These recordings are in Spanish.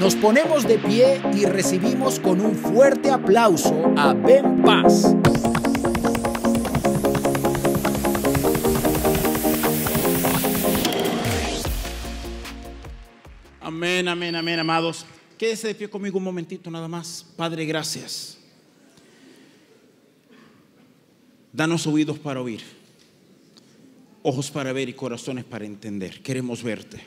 Nos ponemos de pie y recibimos con un fuerte aplauso a Ben Paz. Amén, amén, amén, amados. Quédese de pie conmigo un momentito nada más. Padre, gracias. Danos oídos para oír, ojos para ver y corazones para entender. Queremos verte,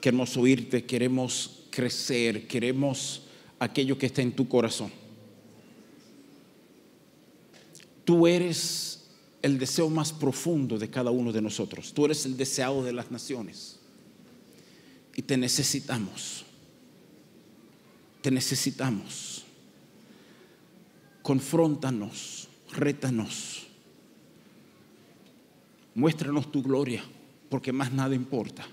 queremos oírte, queremos crecer, queremos aquello que está en tu corazón. Tú eres el deseo más profundo de cada uno de nosotros. Tú eres el deseado de las naciones. Y te necesitamos. Te necesitamos. Confróntanos, rétanos. Muéstranos tu gloria, porque más nada importa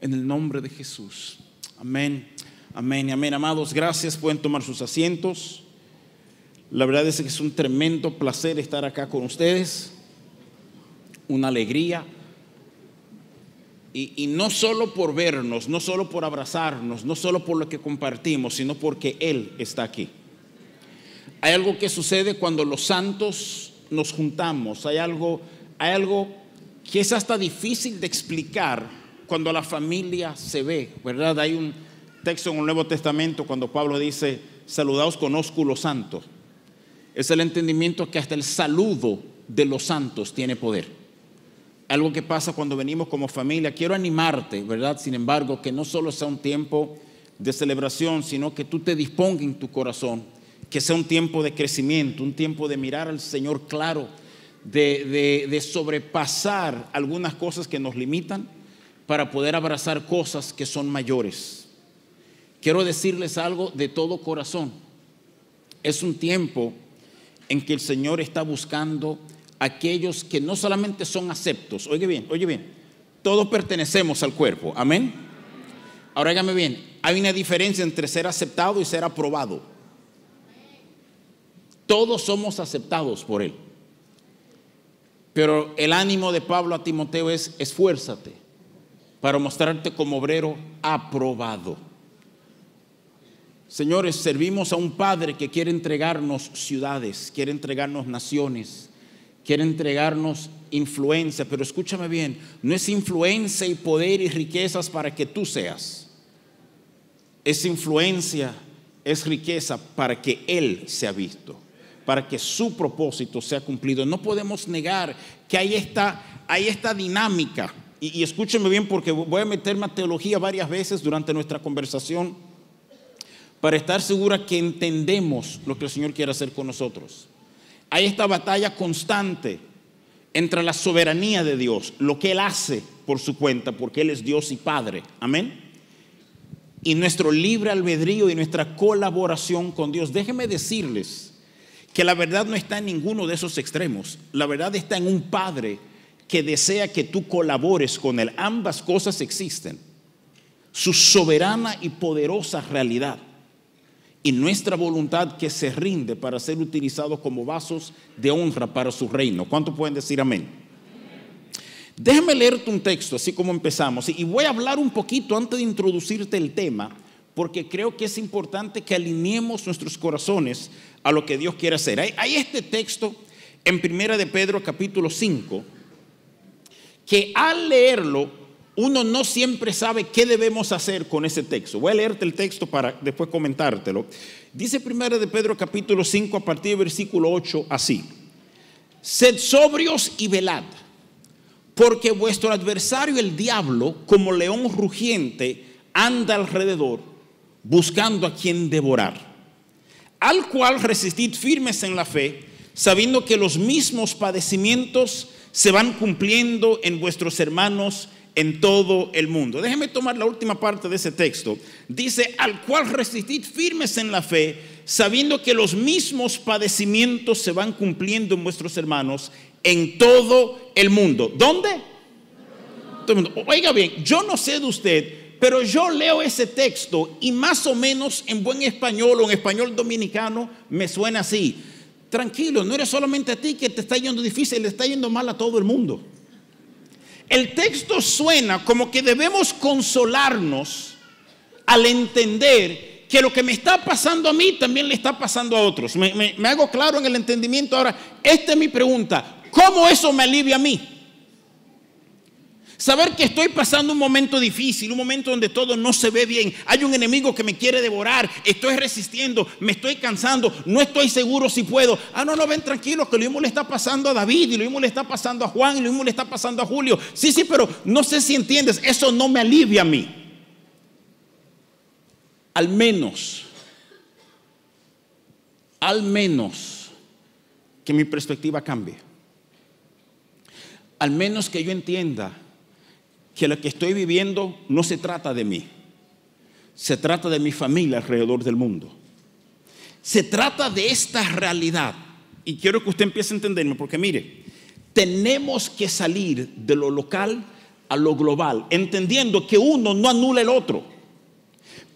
en el nombre de Jesús. Amén, amén, y amén. Amados, gracias. Pueden tomar sus asientos. La verdad es que es un tremendo placer estar acá con ustedes. Una alegría. Y, y, no solo por vernos, no solo por abrazarnos, no solo por lo que compartimos, sino porque Él está aquí. Hay algo que sucede cuando los santos nos juntamos. Hay algo, hay algo que es hasta difícil de explicar cuando la familia se ve, ¿verdad? Hay un texto en el Nuevo Testamento cuando Pablo dice, saludaos con ósculo santo. Es el entendimiento que hasta el saludo de los santos tiene poder. Algo que pasa cuando venimos como familia. Quiero animarte, ¿verdad? Sin embargo, que no solo sea un tiempo de celebración, sino que tú te dispongas en tu corazón, que sea un tiempo de crecimiento, un tiempo de mirar al Señor claro, de sobrepasar algunas cosas que nos limitan para poder abrazar cosas que son mayores. Quiero decirles algo de todo corazón. Es un tiempo en que el Señor está buscando aquellos que no solamente son aceptos, oye bien, oye bien, todos pertenecemos al cuerpo, amén. Ahora hágame bien, hay una diferencia entre ser aceptado y ser aprobado. Todos somos aceptados por Él. Pero el ánimo de Pablo a Timoteo es esfuérzate para mostrarte como obrero aprobado. Señores, servimos a un Padre que quiere entregarnos ciudades, quiere entregarnos naciones, quiere entregarnos influencia, pero escúchame bien, no es influencia y poder y riquezas para que tú seas, es influencia, es riqueza para que Él sea visto, para que su propósito sea cumplido. No podemos negar que hay esta, hay esta dinámica y, escúchenme bien porque voy a meterme a teología varias veces durante nuestra conversación para estar segura que entendemos lo que el Señor quiere hacer con nosotros. Hay esta batalla constante entre la soberanía de Dios, lo que Él hace por su cuenta, porque Él es Dios y Padre. Amén. Y nuestro libre albedrío y nuestra colaboración con Dios. Déjenme decirles que la verdad no está en ninguno de esos extremos. La verdad está en un Padre que desea que tú colabores con Él. Ambas cosas existen. Su soberana y poderosa realidad y nuestra voluntad que se rinde para ser utilizados como vasos de honra para su reino. ¿Cuánto pueden decir amén? Déjame leerte un texto, así como empezamos, y voy a hablar un poquito antes de introducirte el tema, porque creo que es importante que alineemos nuestros corazones a lo que Dios quiere hacer. Hay, este texto en Primera de Pedro capítulo 5, que al leerlo uno no siempre sabe qué debemos hacer con ese texto. Voy a leerte el texto para después comentártelo. Dice 1 de Pedro capítulo 5 a partir del versículo 8 así. Sed sobrios y velad, porque vuestro adversario el diablo, como león rugiente, anda alrededor buscando a quien devorar. Al cual resistid firmes en la fe, sabiendo que los mismos padecimientos se van cumpliendo en vuestros hermanos en todo el mundo. Déjeme tomar la última parte de ese texto. Dice, al cual resistid firmes en la fe, sabiendo que los mismos padecimientos se van cumpliendo en vuestros hermanos en todo el mundo. ¿Dónde? Oiga bien, yo no sé de usted, pero yo leo ese texto y más o menos en buen español o en español dominicano me suena así Tranquilo, no eres solamente a ti que te está yendo difícil, le está yendo mal a todo el mundo. El texto suena como que debemos consolarnos al entender que lo que me está pasando a mí también le está pasando a otros. Me, hago claro en el entendimiento ahora. Esta es mi pregunta. ¿Cómo eso me alivia a mí? Saber que estoy pasando un momento difícil, un momento donde todo no se ve bien, hay un enemigo que me quiere devorar, estoy resistiendo, me estoy cansando, no estoy seguro si puedo. Ah, no, no, ven tranquilo, que lo mismo le está pasando a David, y lo mismo le está pasando a Juan, y lo mismo le está pasando a Julio. Sí, sí, pero no sé si entiendes, eso no me alivia a mí. Al menos, al menos que mi perspectiva cambie. Al menos que yo entienda que lo que estoy viviendo no se trata de mí, se trata de mi familia alrededor del mundo. Se trata de esta realidad. Y quiero que usted empiece a entenderme, porque mire, tenemos que salir de lo local a lo global, entendiendo que uno no anula el otro.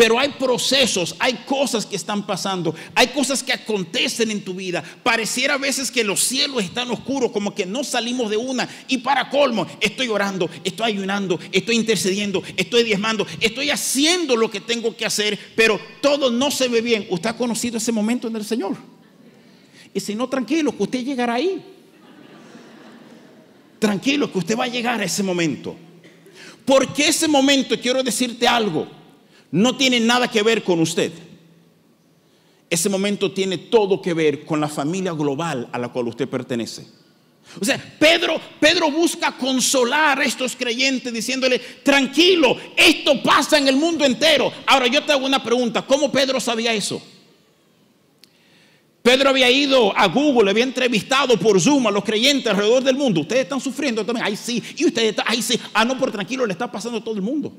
Pero hay procesos, hay cosas que están pasando, hay cosas que acontecen en tu vida. Pareciera a veces que los cielos están oscuros, como que no salimos de una. Y para colmo, estoy orando, estoy ayunando, estoy intercediendo, estoy diezmando, estoy haciendo lo que tengo que hacer, pero todo no se ve bien. Usted ha conocido ese momento en el Señor. Y si no, tranquilo, que usted llegará ahí. Tranquilo, que usted va a llegar a ese momento. Porque ese momento, quiero decirte algo no tiene nada que ver con usted. Ese momento tiene todo que ver con la familia global a la cual usted pertenece. O sea, Pedro, Pedro busca consolar a estos creyentes diciéndole, tranquilo, esto pasa en el mundo entero. Ahora yo te hago una pregunta, ¿cómo Pedro sabía eso? Pedro había ido a Google, había entrevistado por Zoom a los creyentes alrededor del mundo. Ustedes están sufriendo también. Ahí sí. Y ustedes están, ahí sí. Ah, no, por tranquilo, le está pasando a todo el mundo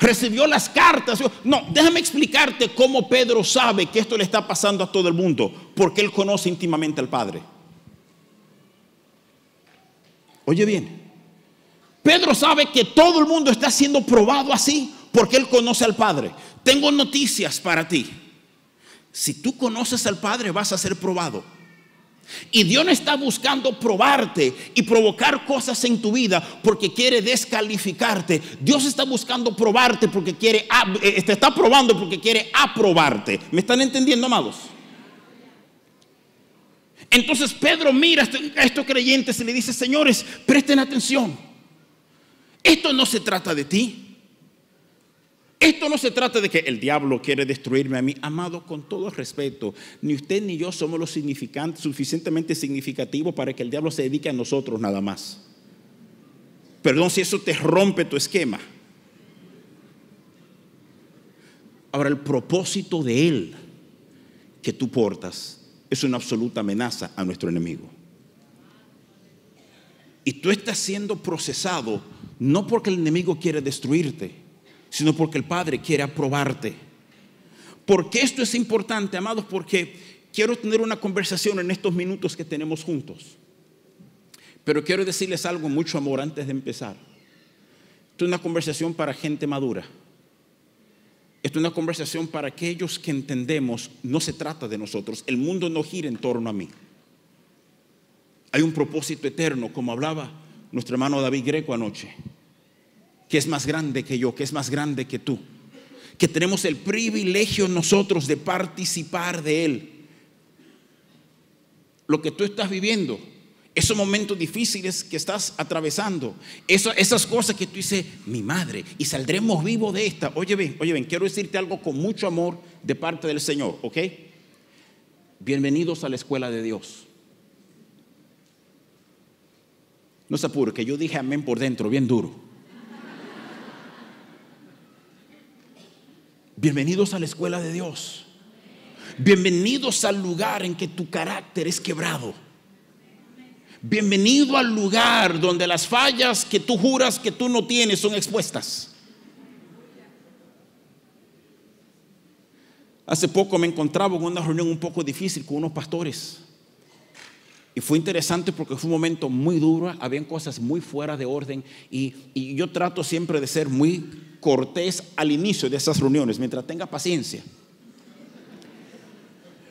recibió las cartas. No, déjame explicarte cómo Pedro sabe que esto le está pasando a todo el mundo, porque él conoce íntimamente al Padre. Oye bien, Pedro sabe que todo el mundo está siendo probado así porque él conoce al Padre. Tengo noticias para ti. Si tú conoces al Padre vas a ser probado. Y Dios no está buscando probarte y provocar cosas en tu vida porque quiere descalificarte. Dios está buscando probarte porque quiere, eh, eh, te está probando porque quiere aprobarte. ¿Me están entendiendo, amados? Entonces Pedro mira este, a estos creyentes y le dice, señores, presten atención. Esto no se trata de ti. Esto no se trata de que el diablo quiere destruirme a mí. Amado, con todo respeto, ni usted ni yo somos los suficientemente significativos para que el diablo se dedique a nosotros nada más. Perdón si eso te rompe tu esquema. Ahora, el propósito de él que tú portas es una absoluta amenaza a nuestro enemigo. Y tú estás siendo procesado no porque el enemigo quiere destruirte sino porque el Padre quiere aprobarte. Porque esto es importante, amados? Porque quiero tener una conversación en estos minutos que tenemos juntos. Pero quiero decirles algo, mucho amor, antes de empezar. Esto es una conversación para gente madura. Esto es una conversación para aquellos que entendemos, no se trata de nosotros, el mundo no gira en torno a mí. Hay un propósito eterno, como hablaba nuestro hermano David Greco anoche que es más grande que yo, que es más grande que tú, que tenemos el privilegio nosotros de participar de Él. Lo que tú estás viviendo, esos momentos difíciles que estás atravesando, esas, cosas que tú dices, mi madre, y saldremos vivos de esta. Oye, ven, oye, ven, quiero decirte algo con mucho amor de parte del Señor, ¿ok? Bienvenidos a la escuela de Dios. No se apure, que yo dije amén por dentro, bien duro. Bienvenidos a la escuela de Dios. Bienvenidos al lugar en que tu carácter es quebrado. Bienvenido al lugar donde las fallas que tú juras que tú no tienes son expuestas. Hace poco me encontraba con una reunión un poco difícil con unos pastores fue interesante porque fue un momento muy duro, habían cosas muy fuera de orden y, yo trato siempre de ser muy cortés al inicio de esas reuniones, mientras tenga paciencia.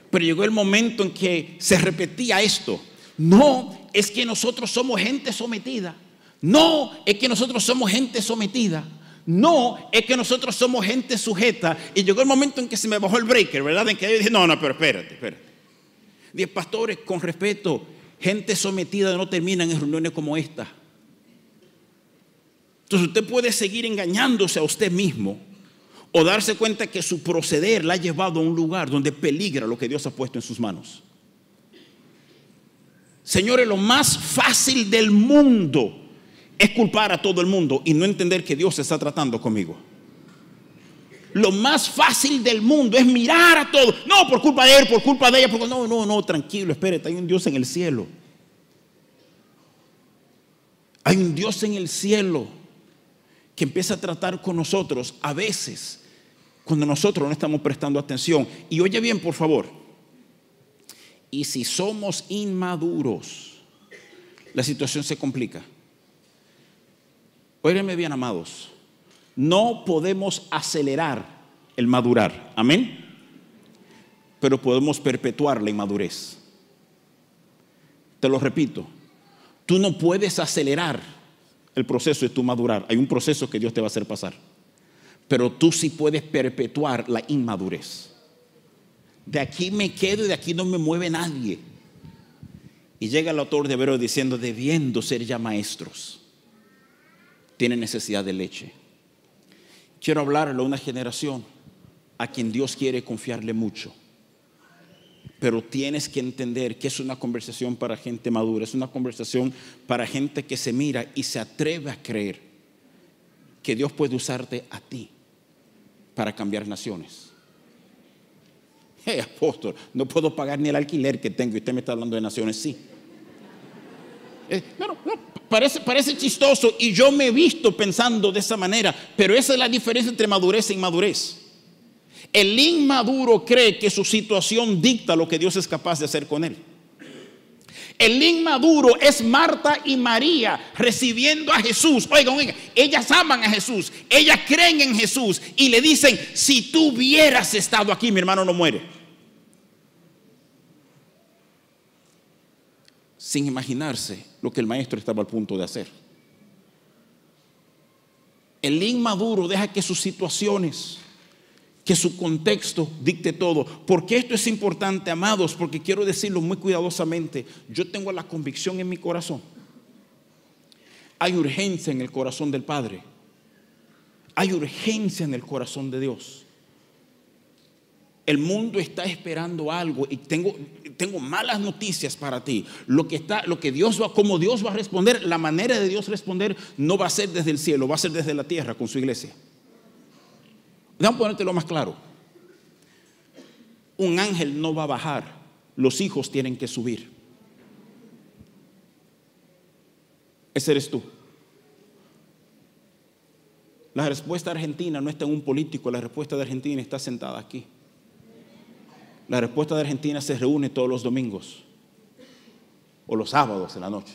Pero llegó el momento en que se repetía esto. No, es que nosotros somos gente sometida. No, es que nosotros somos gente sometida. No, es que nosotros somos gente sujeta. Y llegó el momento en que se me bajó el breaker, ¿verdad? En que yo dije, no, no, pero espérate, espérate. pastores, con respeto, Gente sometida no termina en reuniones como esta. Entonces usted puede seguir engañándose a usted mismo o darse cuenta que su proceder la ha llevado a un lugar donde peligra lo que Dios ha puesto en sus manos. Señores, lo más fácil del mundo es culpar a todo el mundo y no entender que Dios está tratando conmigo. Lo más fácil del mundo es mirar a todos. No, por culpa de él, por culpa de ella. No, no, no, tranquilo, espérate, hay un Dios en el cielo. Hay un Dios en el cielo que empieza a tratar con nosotros a veces cuando nosotros no estamos prestando atención. Y oye bien, por favor, y si somos inmaduros, la situación se complica. Óyeme bien, amados. No podemos acelerar el madurar, amén, pero podemos perpetuar la inmadurez. Te lo repito, tú no puedes acelerar el proceso de tu madurar, hay un proceso que Dios te va a hacer pasar, pero tú sí puedes perpetuar la inmadurez. De aquí me quedo y de aquí no me mueve nadie. Y llega el autor de Hebreo diciendo, debiendo ser ya maestros, tiene necesidad de leche quiero hablarle a una generación a quien Dios quiere confiarle mucho. Pero tienes que entender que es una conversación para gente madura, es una conversación para gente que se mira y se atreve a creer que Dios puede usarte a ti para cambiar naciones. Hey, apóstol, no puedo pagar ni el alquiler que tengo y usted me está hablando de naciones, sí. Eh, parece, parece chistoso y yo me he visto pensando de esa manera, pero esa es la diferencia entre madurez e inmadurez. El inmaduro cree que su situación dicta lo que Dios es capaz de hacer con él. El inmaduro es Marta y María recibiendo a Jesús. Oigan, oigan, ellas aman a Jesús, ellas creen en Jesús y le dicen, si tú hubieras estado aquí, mi hermano no muere. sin imaginarse lo que el maestro estaba al punto de hacer. El inmaduro deja que sus situaciones, que su contexto dicte todo. Porque esto es importante, amados, porque quiero decirlo muy cuidadosamente. Yo tengo la convicción en mi corazón. Hay urgencia en el corazón del Padre. Hay urgencia en el corazón de Dios. El mundo está esperando algo y tengo, tengo malas noticias para ti. Lo que está, lo que Dios va, como Dios va a responder, la manera de Dios responder no va a ser desde el cielo, va a ser desde la tierra con su iglesia. Déjame ponértelo más claro. Un ángel no va a bajar, los hijos tienen que subir. Ese eres tú. La respuesta argentina no está en un político, la respuesta de Argentina está sentada aquí. La respuesta de Argentina se reúne todos los domingos o los sábados en la noche.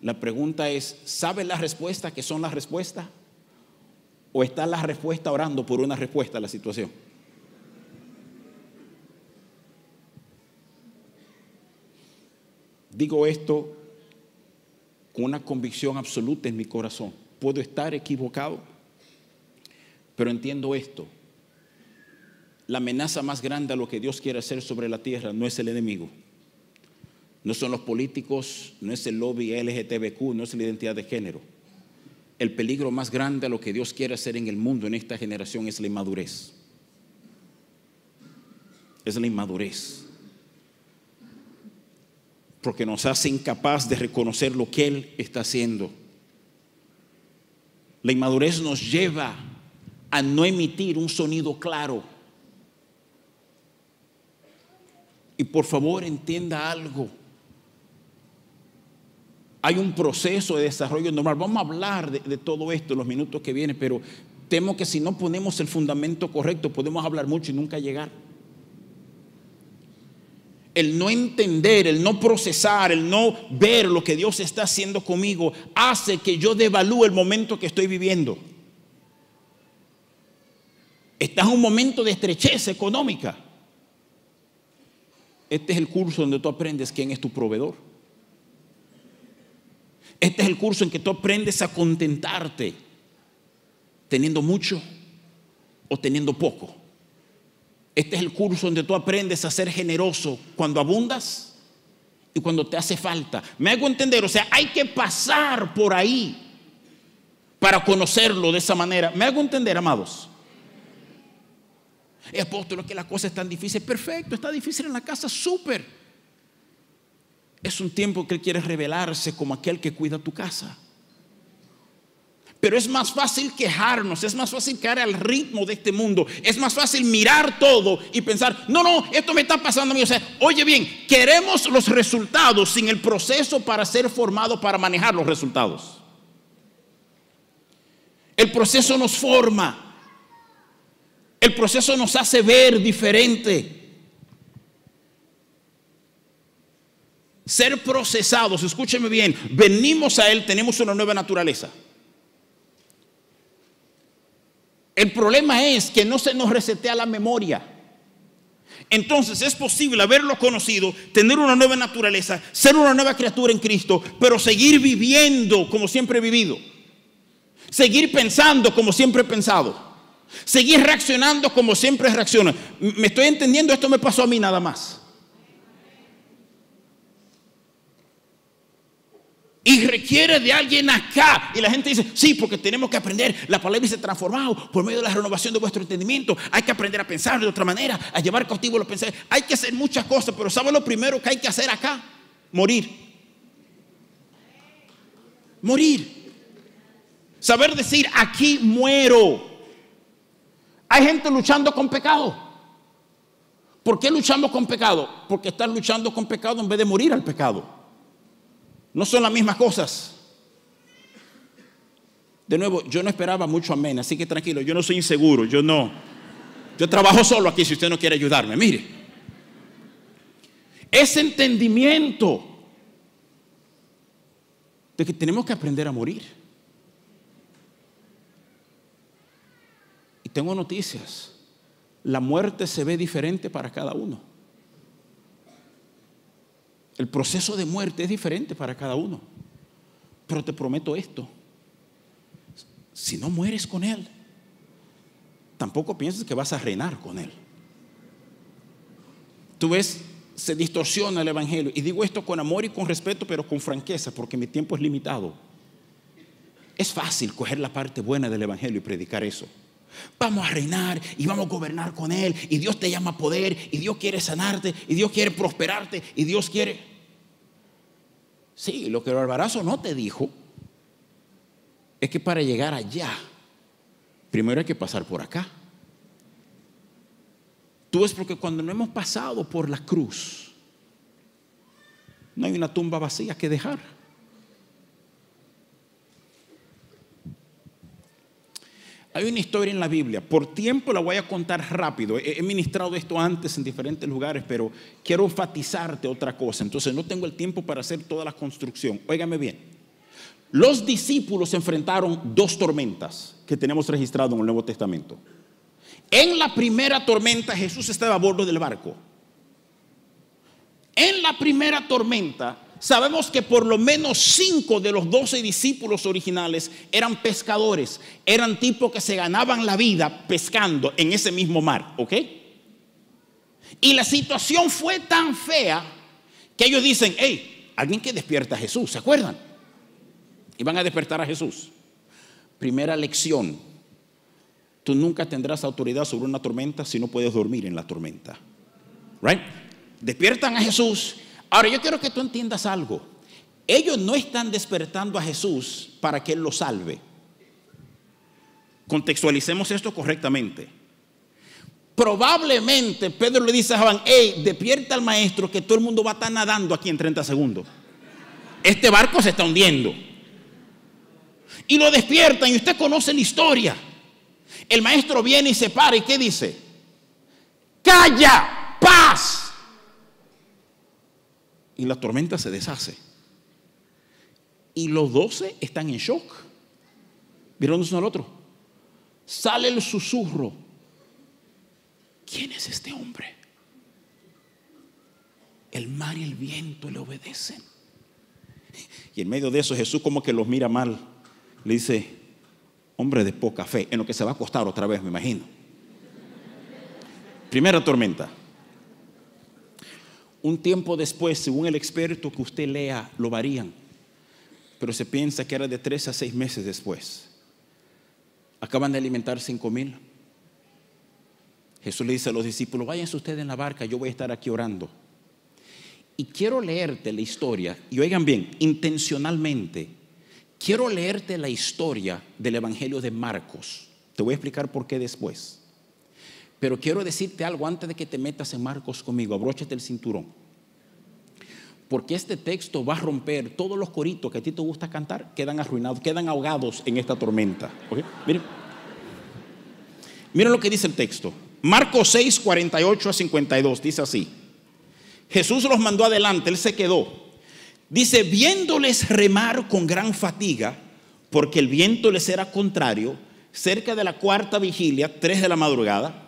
La pregunta es, ¿sabe las respuestas que son las respuestas? ¿O está la respuesta orando por una respuesta a la situación? Digo esto con una convicción absoluta en mi corazón. Puedo estar equivocado, pero entiendo esto la amenaza más grande a lo que Dios quiere hacer sobre la tierra no es el enemigo. No son los políticos, no es el lobby LGTBQ, no es la identidad de género. El peligro más grande a lo que Dios quiere hacer en el mundo en esta generación es la inmadurez. Es la inmadurez. Porque nos hace incapaz de reconocer lo que Él está haciendo. La inmadurez nos lleva a no emitir un sonido claro Y por favor entienda algo. Hay un proceso de desarrollo normal. Vamos a hablar de, todo esto en los minutos que vienen, pero temo que si no ponemos el fundamento correcto podemos hablar mucho y nunca llegar. El no entender, el no procesar, el no ver lo que Dios está haciendo conmigo hace que yo devalúe el momento que estoy viviendo. Estás en un momento de estrechez económica. Este es el curso donde tú aprendes quién es tu proveedor. Este es el curso en que tú aprendes a contentarte teniendo mucho o teniendo poco. Este es el curso donde tú aprendes a ser generoso cuando abundas y cuando te hace falta. Me hago entender, o sea, hay que pasar por ahí para conocerlo de esa manera. Me hago entender, amados apóstol, que la cosa es tan difícil. Perfecto, está difícil en la casa, súper. Es un tiempo que Él quiere revelarse como aquel que cuida tu casa. Pero es más fácil quejarnos, es más fácil caer al ritmo de este mundo, es más fácil mirar todo y pensar, no, no, esto me está pasando a mí. oye bien, queremos los resultados sin el proceso para ser formado para manejar los resultados. El proceso nos forma. El proceso nos hace ver diferente. Ser procesados, escúcheme bien, venimos a Él, tenemos una nueva naturaleza. El problema es que no se nos resetea la memoria. Entonces es posible haberlo conocido, tener una nueva naturaleza, ser una nueva criatura en Cristo, pero seguir viviendo como siempre he vivido. Seguir pensando como siempre he pensado seguir reaccionando como siempre reacciona. Me estoy entendiendo, esto me pasó a mí nada más. Y requiere de alguien acá. Y la gente dice, sí, porque tenemos que aprender. La palabra dice transformado por medio de la renovación de vuestro entendimiento. Hay que aprender a pensar de otra manera, a llevar cautivo los pensamientos. Hay que hacer muchas cosas, pero ¿sabes lo primero que hay que hacer acá? Morir. Morir. Saber decir, aquí muero gente luchando con pecado. ¿Por qué luchamos con pecado? Porque están luchando con pecado en vez de morir al pecado. No son las mismas cosas. De nuevo, yo no esperaba mucho amén, así que tranquilo, yo no soy inseguro, yo no. Yo trabajo solo aquí si usted no quiere ayudarme, mire. Ese entendimiento de que tenemos que aprender a morir. tengo noticias. La muerte se ve diferente para cada uno. El proceso de muerte es diferente para cada uno. Pero te prometo esto. Si no mueres con Él, tampoco pienses que vas a reinar con Él. Tú ves, se distorsiona el Evangelio. Y digo esto con amor y con respeto, pero con franqueza, porque mi tiempo es limitado. Es fácil coger la parte buena del Evangelio y predicar eso. Vamos a reinar y vamos a gobernar con Él. Y Dios te llama a poder. Y Dios quiere sanarte. Y Dios quiere prosperarte. Y Dios quiere. Sí, lo que el barbarazo no te dijo es que para llegar allá, primero hay que pasar por acá. Tú es porque cuando no hemos pasado por la cruz, no hay una tumba vacía que dejar. Hay una historia en la Biblia, por tiempo la voy a contar rápido. He ministrado esto antes en diferentes lugares, pero quiero enfatizarte otra cosa. Entonces no tengo el tiempo para hacer toda la construcción. Óigame bien. Los discípulos enfrentaron dos tormentas que tenemos registrado en el Nuevo Testamento. En la primera tormenta Jesús estaba a bordo del barco. En la primera tormenta sabemos que por lo menos cinco de los doce discípulos originales eran pescadores, eran tipos que se ganaban la vida pescando en ese mismo mar, ¿ok? Y la situación fue tan fea que ellos dicen, hey, alguien que despierta a Jesús, ¿se acuerdan? Y van a despertar a Jesús. Primera lección, tú nunca tendrás autoridad sobre una tormenta si no puedes dormir en la tormenta, ¿right? Despiertan a Jesús Ahora, yo quiero que tú entiendas algo. Ellos no están despertando a Jesús para que Él lo salve. Contextualicemos esto correctamente. Probablemente Pedro le dice a Juan, hey, despierta al maestro que todo el mundo va a estar nadando aquí en 30 segundos. Este barco se está hundiendo. Y lo despiertan y usted conoce la historia. El maestro viene y se para y ¿qué dice? Calla. y la tormenta se deshace. Y los doce están en shock. Vieron uno al otro. Sale el susurro. ¿Quién es este hombre? El mar y el viento le obedecen. Y en medio de eso Jesús como que los mira mal. Le dice, hombre de poca fe, en lo que se va a acostar otra vez, me imagino. Primera tormenta. Un tiempo después, según el experto que usted lea, lo varían. Pero se piensa que era de tres a seis meses después. Acaban de alimentar cinco mil. Jesús le dice a los discípulos, váyanse ustedes en la barca, yo voy a estar aquí orando. Y quiero leerte la historia, y oigan bien, intencionalmente, quiero leerte la historia del Evangelio de Marcos. Te voy a explicar por qué después. Pero quiero decirte algo antes de que te metas en Marcos conmigo. Abróchate el cinturón. Porque este texto va a romper todos los coritos que a ti te gusta cantar, quedan arruinados, quedan ahogados en esta tormenta. Miren. Miren lo que dice el texto. Marcos 6, 48 a 52. Dice así. Jesús los mandó adelante, él se quedó. Dice, viéndoles remar con gran fatiga, porque el viento les era contrario, cerca de la cuarta vigilia, tres de la madrugada,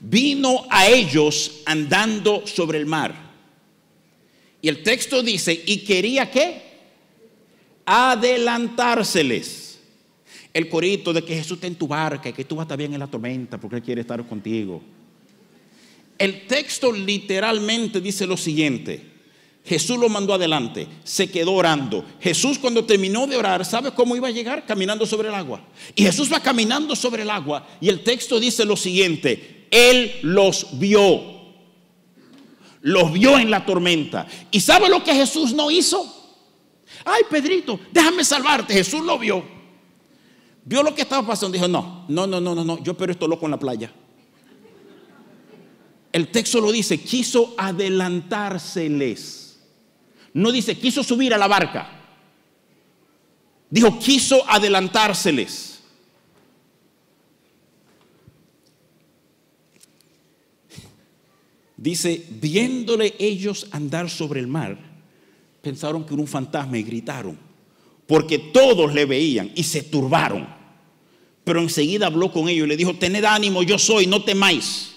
vino a ellos andando sobre el mar. Y el texto dice, ¿y quería qué? Adelantárseles. El corito de que Jesús está en tu barca y que tú vas también en la tormenta porque Él quiere estar contigo. El texto literalmente dice lo siguiente. Jesús lo mandó adelante, se quedó orando. Jesús cuando terminó de orar, ¿sabe cómo iba a llegar? Caminando sobre el agua. Y Jesús va caminando sobre el agua y el texto dice lo siguiente. Él los vio. Los vio en la tormenta. ¿Y sabe lo que Jesús no hizo? Ay, Pedrito, déjame salvarte. Jesús lo vio. Vio lo que estaba pasando. Dijo, no, no, no, no, no, no. Yo pero esto loco en la playa. El texto lo dice, quiso adelantárseles. No dice, quiso subir a la barca. Dijo, quiso adelantárseles. Dice, viéndole ellos andar sobre el mar, pensaron que era un fantasma y gritaron, porque todos le veían y se turbaron. Pero enseguida habló con ellos y le dijo, tened ánimo, yo soy, no temáis.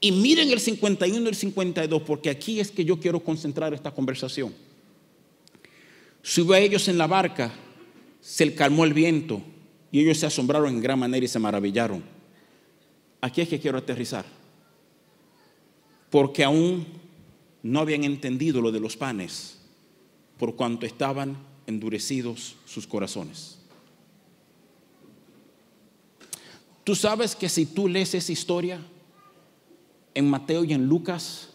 Y miren el 51 y el 52, porque aquí es que yo quiero concentrar esta conversación. Subió a ellos en la barca, se calmó el viento y ellos se asombraron en gran manera y se maravillaron. Aquí es que quiero aterrizar porque aún no habían entendido lo de los panes, por cuanto estaban endurecidos sus corazones. Tú sabes que si tú lees esa historia en Mateo y en Lucas,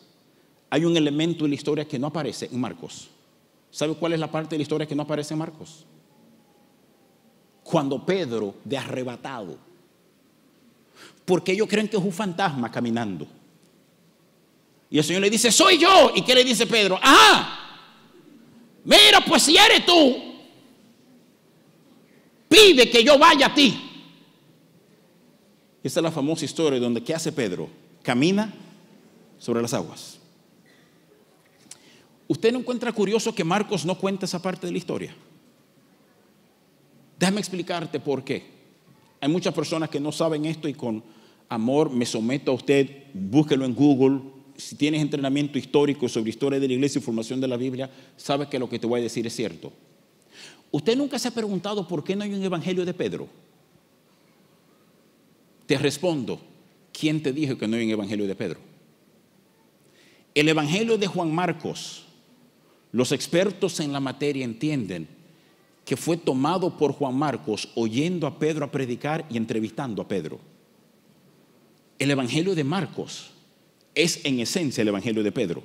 hay un elemento de la historia que no aparece en Marcos. ¿Sabes cuál es la parte de la historia que no aparece en Marcos? Cuando Pedro de arrebatado, porque ellos creen que es un fantasma caminando. Y el Señor le dice, soy yo. ¿Y qué le dice Pedro? ajá mira, pues si eres tú, pide que yo vaya a ti. Esta es la famosa historia donde ¿qué hace Pedro? Camina sobre las aguas. ¿Usted no encuentra curioso que Marcos no cuente esa parte de la historia? Déjame explicarte por qué. Hay muchas personas que no saben esto y con amor me someto a usted, búsquelo en Google, si tienes entrenamiento histórico sobre historia de la iglesia y formación de la Biblia, sabes que lo que te voy a decir es cierto. ¿Usted nunca se ha preguntado por qué no hay un evangelio de Pedro? Te respondo, ¿quién te dijo que no hay un evangelio de Pedro? El evangelio de Juan Marcos, los expertos en la materia entienden que fue tomado por Juan Marcos oyendo a Pedro a predicar y entrevistando a Pedro. El evangelio de Marcos es en esencia el Evangelio de Pedro.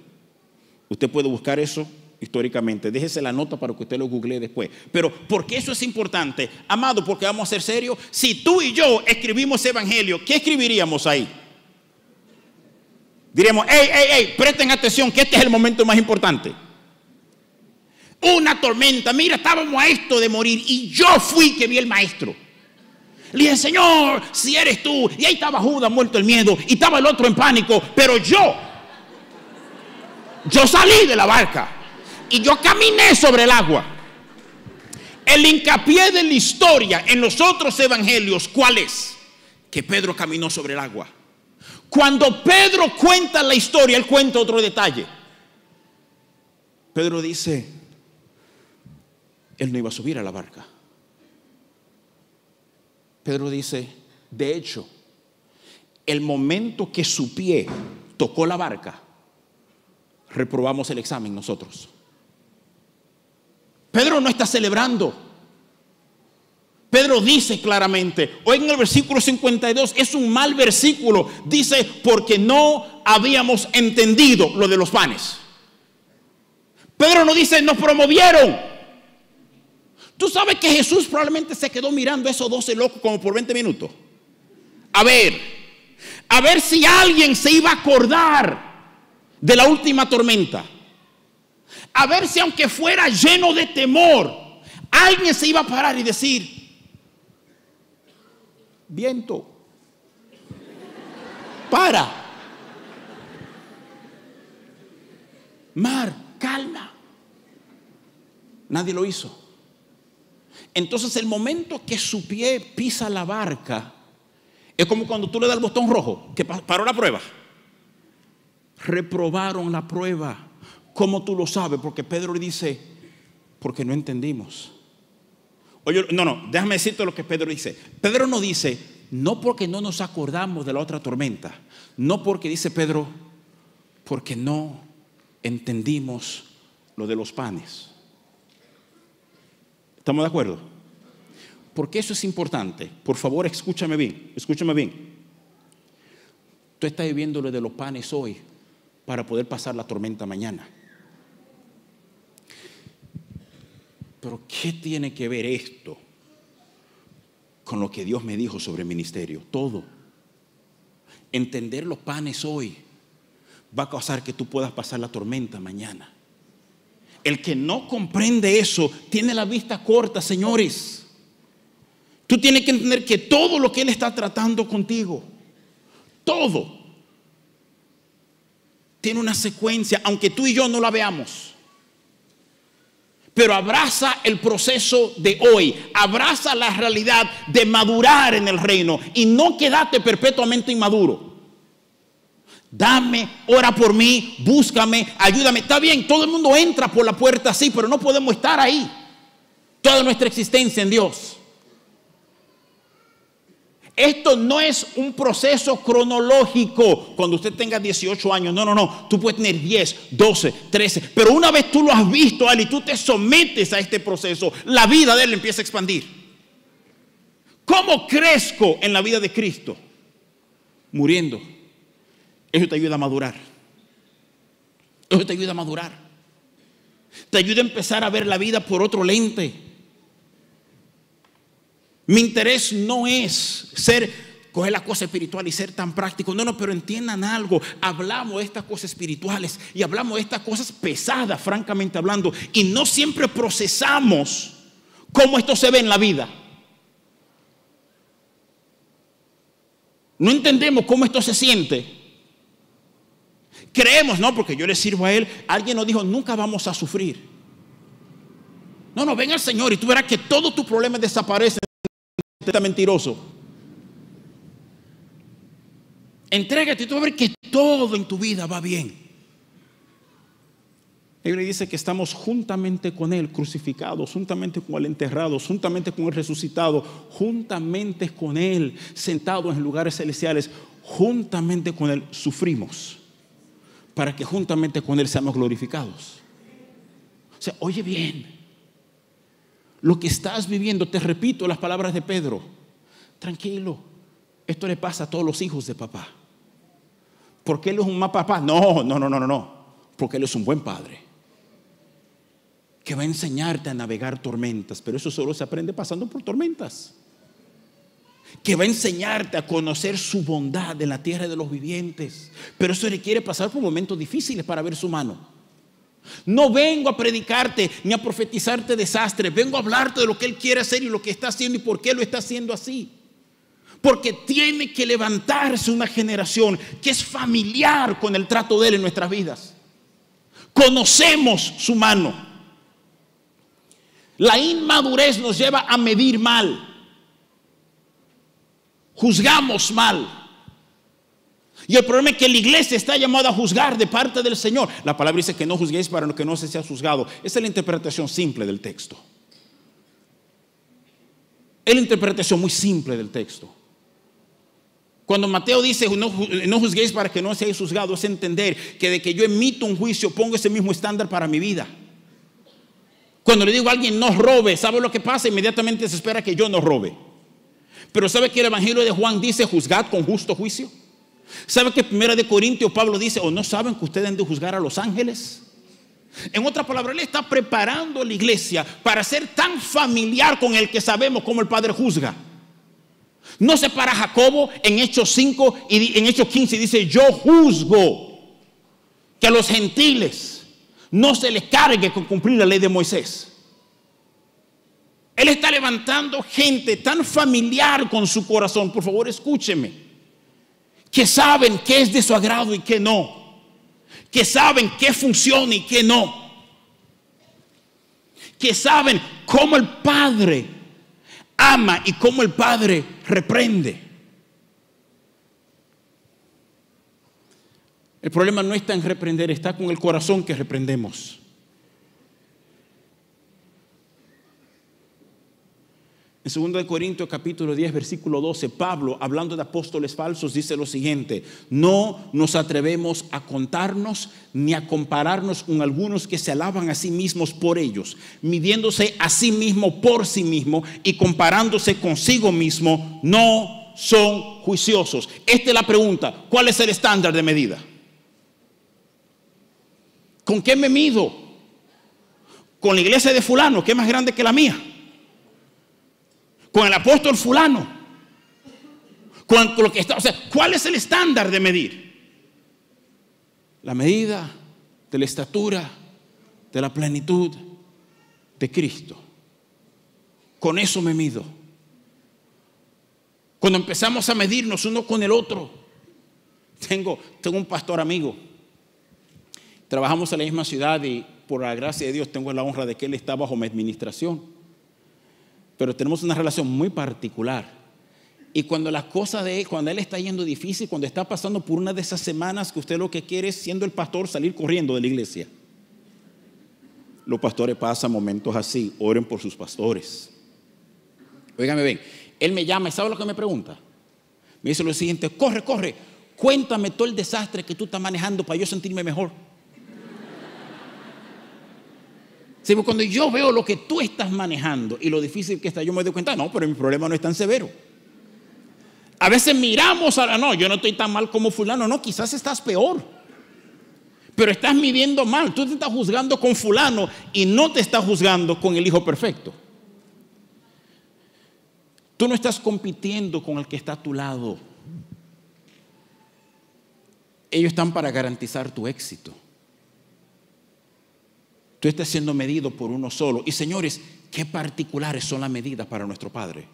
Usted puede buscar eso históricamente. Déjese la nota para que usted lo googlee después. Pero ¿por qué eso es importante? Amado, porque vamos a ser serios. Si tú y yo escribimos ese evangelio, ¿qué escribiríamos ahí? Diríamos, hey, hey, hey, presten atención que este es el momento más importante. Una tormenta, mira, estábamos a esto de morir y yo fui que vi el maestro. Le dije, Señor, si eres tú. Y ahí estaba Judas muerto el miedo. Y estaba el otro en pánico. Pero yo, yo salí de la barca. Y yo caminé sobre el agua. El hincapié de la historia en los otros evangelios, ¿cuál es? Que Pedro caminó sobre el agua. Cuando Pedro cuenta la historia, él cuenta otro detalle. Pedro dice, él no iba a subir a la barca. Pedro dice, de hecho, el momento que su pie tocó la barca, reprobamos el examen nosotros. Pedro no está celebrando. Pedro dice claramente, hoy en el versículo 52 es un mal versículo, dice, porque no habíamos entendido lo de los panes. Pedro no dice, nos promovieron, Tú sabes que Jesús probablemente se quedó mirando a esos 12 locos como por 20 minutos. A ver, a ver si alguien se iba a acordar de la última tormenta. A ver si aunque fuera lleno de temor, alguien se iba a parar y decir, viento, para, mar, calma. Nadie lo hizo. Entonces el momento que su pie pisa la barca, es como cuando tú le das el botón rojo, que paró la prueba. Reprobaron la prueba. ¿Cómo tú lo sabes? Porque Pedro le dice, porque no entendimos. Oye, no, no, déjame decirte lo que Pedro dice. Pedro no dice, no porque no nos acordamos de la otra tormenta, no porque dice Pedro, porque no entendimos lo de los panes. ¿Estamos de acuerdo? Porque eso es importante. Por favor, escúchame bien, escúchame bien. Tú estás viviendo de los panes hoy para poder pasar la tormenta mañana. Pero ¿qué tiene que ver esto con lo que Dios me dijo sobre el ministerio? Todo. Entender los panes hoy va a causar que tú puedas pasar la tormenta mañana. El que no comprende eso tiene la vista corta, señores. Tú tienes que entender que todo lo que Él está tratando contigo, todo, tiene una secuencia, aunque tú y yo no la veamos. Pero abraza el proceso de hoy, abraza la realidad de madurar en el reino y no quedarte perpetuamente inmaduro. Dame, ora por mí, búscame, ayúdame. Está bien, todo el mundo entra por la puerta así, pero no podemos estar ahí. Toda nuestra existencia en Dios. Esto no es un proceso cronológico cuando usted tenga 18 años. No, no, no. Tú puedes tener 10, 12, 13. Pero una vez tú lo has visto, Y tú te sometes a este proceso, la vida de él empieza a expandir. ¿Cómo crezco en la vida de Cristo? Muriendo eso te ayuda a madurar. Eso te ayuda a madurar. Te ayuda a empezar a ver la vida por otro lente. Mi interés no es ser, coger la cosa espiritual y ser tan práctico. No, no, pero entiendan algo. Hablamos de estas cosas espirituales y hablamos de estas cosas pesadas, francamente hablando. Y no siempre procesamos cómo esto se ve en la vida. No entendemos cómo esto se siente. Creemos, no, porque yo le sirvo a Él. Alguien nos dijo, nunca vamos a sufrir. No, no, ven al Señor y tú verás que todos tus problemas desaparecen. Está mentiroso. Entrégate y tú vas ver que todo en tu vida va bien. Él le dice que estamos juntamente con Él, crucificados, juntamente con el enterrado, juntamente con el resucitado, juntamente con Él sentados en lugares celestiales, juntamente con Él sufrimos para que juntamente con Él seamos glorificados. O sea, oye bien, lo que estás viviendo, te repito las palabras de Pedro, tranquilo, esto le pasa a todos los hijos de papá. Porque Él es un mal papá. No, no, no, no, no, porque Él es un buen padre que va a enseñarte a navegar tormentas, pero eso solo se aprende pasando por tormentas que va a enseñarte a conocer su bondad en la tierra de los vivientes. Pero eso requiere pasar por momentos difíciles para ver su mano. No vengo a predicarte ni a profetizarte desastres, vengo a hablarte de lo que Él quiere hacer y lo que está haciendo y por qué lo está haciendo así. Porque tiene que levantarse una generación que es familiar con el trato de Él en nuestras vidas. Conocemos su mano. La inmadurez nos lleva a medir mal juzgamos mal. Y el problema es que la iglesia está llamada a juzgar de parte del Señor. La palabra dice que no juzguéis para lo que no se sea juzgado. Esa es la interpretación simple del texto. Es la interpretación muy simple del texto. Cuando Mateo dice, no, juzguéis para que no seáis juzgados, es entender que de que yo emito un juicio, pongo ese mismo estándar para mi vida. Cuando le digo a alguien, no robe, ¿sabe lo que pasa? Inmediatamente se espera que yo no robe. Pero ¿sabe que el Evangelio de Juan dice juzgad con justo juicio? ¿Sabe que Primera de Corintios Pablo dice, o no saben que ustedes han de juzgar a los ángeles? En otras palabras, Él está preparando a la iglesia para ser tan familiar con el que sabemos como el Padre juzga. No se para Jacobo en Hechos 5 y en Hechos 15 y dice, yo juzgo que a los gentiles no se les cargue con cumplir la ley de Moisés. Él está levantando gente tan familiar con su corazón, por favor escúcheme, que saben qué es de su agrado y qué no, que saben qué funciona y qué no, que saben cómo el Padre ama y cómo el Padre reprende. El problema no está en reprender, está con el corazón que reprendemos. En 2 Corintios capítulo 10, versículo 12, Pablo, hablando de apóstoles falsos, dice lo siguiente, no nos atrevemos a contarnos ni a compararnos con algunos que se alaban a sí mismos por ellos, midiéndose a sí mismo por sí mismo y comparándose consigo mismo, no son juiciosos. Esta es la pregunta, ¿cuál es el estándar de medida? ¿Con qué me mido? Con la iglesia de fulano, que es más grande que la mía con el apóstol fulano, con lo que está, o sea, ¿cuál es el estándar de medir? La medida de la estatura, de la plenitud de Cristo. Con eso me mido. Cuando empezamos a medirnos uno con el otro, tengo, tengo un pastor amigo, trabajamos en la misma ciudad y por la gracia de Dios tengo la honra de que él está bajo mi administración pero tenemos una relación muy particular. Y cuando las cosa de él, cuando él está yendo difícil, cuando está pasando por una de esas semanas que usted lo que quiere es, siendo el pastor, salir corriendo de la iglesia. Los pastores pasan momentos así, oren por sus pastores. Óigame bien, él me llama y ¿sabe lo que me pregunta? Me dice lo siguiente, corre, corre, cuéntame todo el desastre que tú estás manejando para yo sentirme mejor. cuando yo veo lo que tú estás manejando y lo difícil que está, yo me doy cuenta, no, pero mi problema no es tan severo. A veces miramos a no, yo no estoy tan mal como fulano, no, quizás estás peor. Pero estás midiendo mal, tú te estás juzgando con fulano y no te estás juzgando con el hijo perfecto. Tú no estás compitiendo con el que está a tu lado. Ellos están para garantizar tu éxito tú estás siendo medido por uno solo. Y señores, qué particulares son las medidas para nuestro Padre.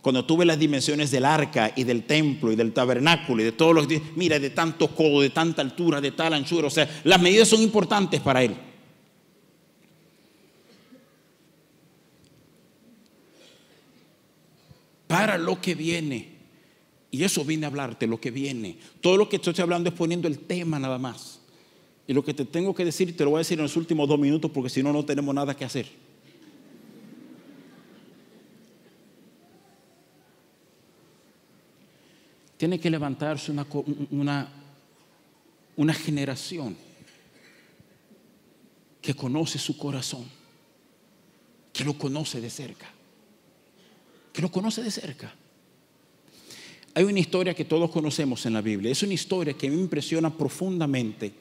Cuando tuve las dimensiones del arca y del templo y del tabernáculo y de todos los... Mira, de tanto codo, de tanta altura, de tal anchura. O sea, las medidas son importantes para él. Para lo que viene. Y eso viene a hablarte, lo que viene. Todo lo que estoy hablando es poniendo el tema nada más. Y lo que te tengo que decir, te lo voy a decir en los últimos dos minutos porque si no, no tenemos nada que hacer. Tiene que levantarse una, una, una generación que conoce su corazón, que lo conoce de cerca, que lo conoce de cerca. Hay una historia que todos conocemos en la Biblia, es una historia que me impresiona profundamente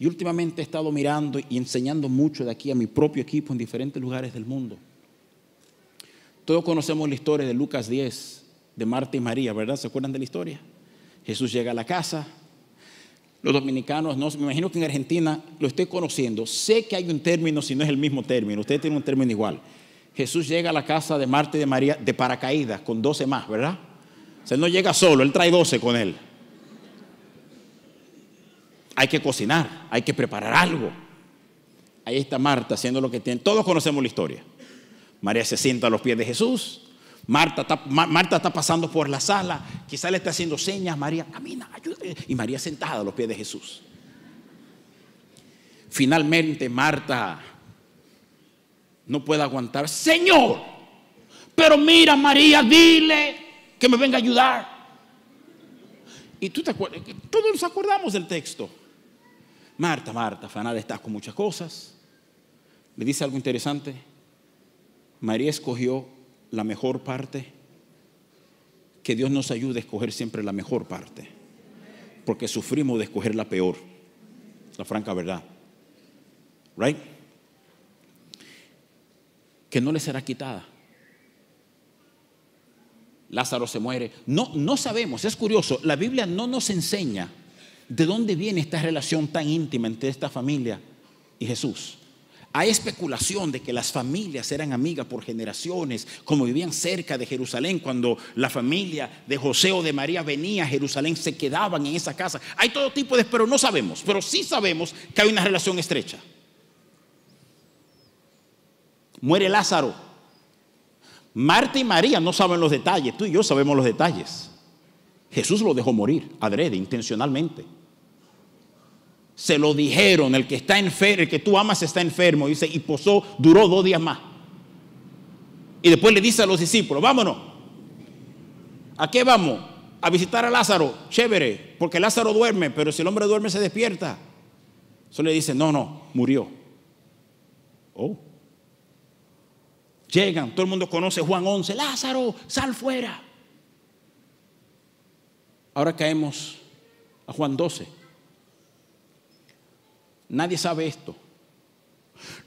y últimamente he estado mirando y enseñando mucho de aquí a mi propio equipo en diferentes lugares del mundo. Todos conocemos la historia de Lucas 10, de Marta y María, ¿verdad? ¿Se acuerdan de la historia? Jesús llega a la casa. Los dominicanos, no, me imagino que en Argentina lo esté conociendo. Sé que hay un término, si no es el mismo término. Ustedes tienen un término igual. Jesús llega a la casa de Marta y de María de paracaídas, con 12 más, ¿verdad? O sea, no llega solo, él trae 12 con él hay que cocinar, hay que preparar algo. Ahí está Marta haciendo lo que tiene. Todos conocemos la historia. María se sienta a los pies de Jesús. Marta está, Marta está pasando por la sala. Quizá le está haciendo señas. María, camina, Y María sentada a los pies de Jesús. Finalmente Marta no puede aguantar. Señor, pero mira María, dile que me venga a ayudar. Y tú te acuerdas, todos nos acordamos del texto. Marta, Marta, Fanada estás con muchas cosas. Le dice algo interesante. María escogió la mejor parte. Que Dios nos ayude a escoger siempre la mejor parte. Porque sufrimos de escoger la peor. La franca verdad. Right? Que no le será quitada. Lázaro se muere. No, no sabemos, es curioso. La Biblia no nos enseña ¿De dónde viene esta relación tan íntima entre esta familia y Jesús? Hay especulación de que las familias eran amigas por generaciones, como vivían cerca de Jerusalén, cuando la familia de José o de María venía a Jerusalén, se quedaban en esa casa. Hay todo tipo de, pero no sabemos, pero sí sabemos que hay una relación estrecha. Muere Lázaro. Marta y María no saben los detalles, tú y yo sabemos los detalles. Jesús lo dejó morir, adrede, intencionalmente. Se lo dijeron, el que está enfermo, el que tú amas está enfermo. dice, y posó, duró dos días más. Y después le dice a los discípulos, vámonos. ¿A qué vamos? A visitar a Lázaro. Chévere, porque Lázaro duerme, pero si el hombre duerme se despierta. Eso le dice, no, no, murió. Oh. Llegan, todo el mundo conoce Juan 11, Lázaro, sal fuera. Ahora caemos a Juan 12. Nadie sabe esto.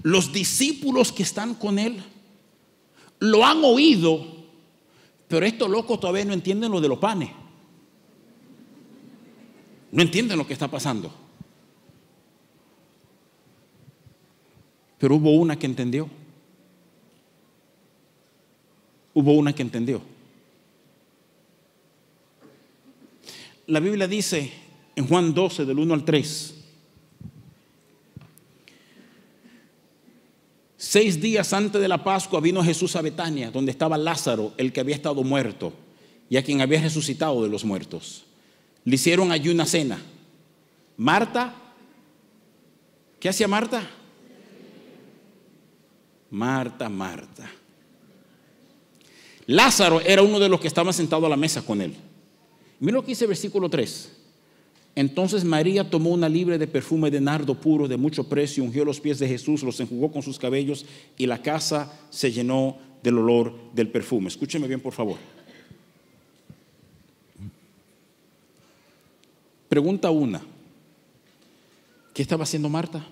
Los discípulos que están con él lo han oído, pero estos locos todavía no entienden lo de los panes. No entienden lo que está pasando. Pero hubo una que entendió. Hubo una que entendió. La Biblia dice en Juan 12, del 1 al 3, Seis días antes de la Pascua vino Jesús a Betania, donde estaba Lázaro, el que había estado muerto y a quien había resucitado de los muertos. Le hicieron allí una cena. Marta, ¿qué hacía Marta? Marta, Marta. Lázaro era uno de los que estaba sentado a la mesa con él. Mira lo que dice el versículo 3. Entonces María tomó una libre de perfume de nardo puro de mucho precio, ungió los pies de Jesús, los enjugó con sus cabellos y la casa se llenó del olor del perfume. Escúcheme bien, por favor. Pregunta una. ¿Qué estaba haciendo Marta?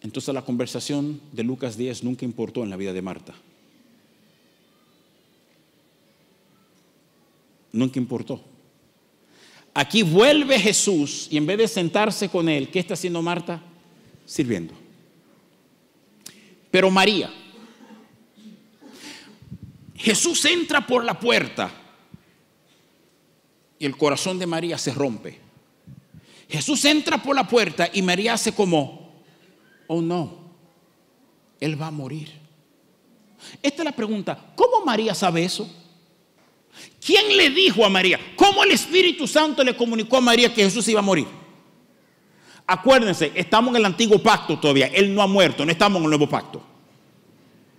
Entonces la conversación de Lucas 10 nunca importó en la vida de Marta. nunca importó. Aquí vuelve Jesús y en vez de sentarse con él, ¿qué está haciendo Marta? Sirviendo. Pero María, Jesús entra por la puerta y el corazón de María se rompe. Jesús entra por la puerta y María hace como, oh no, él va a morir. Esta es la pregunta, ¿cómo María sabe eso? ¿Quién le dijo a María? ¿Cómo el Espíritu Santo le comunicó a María que Jesús iba a morir? Acuérdense, estamos en el antiguo pacto todavía. Él no ha muerto, no estamos en el nuevo pacto.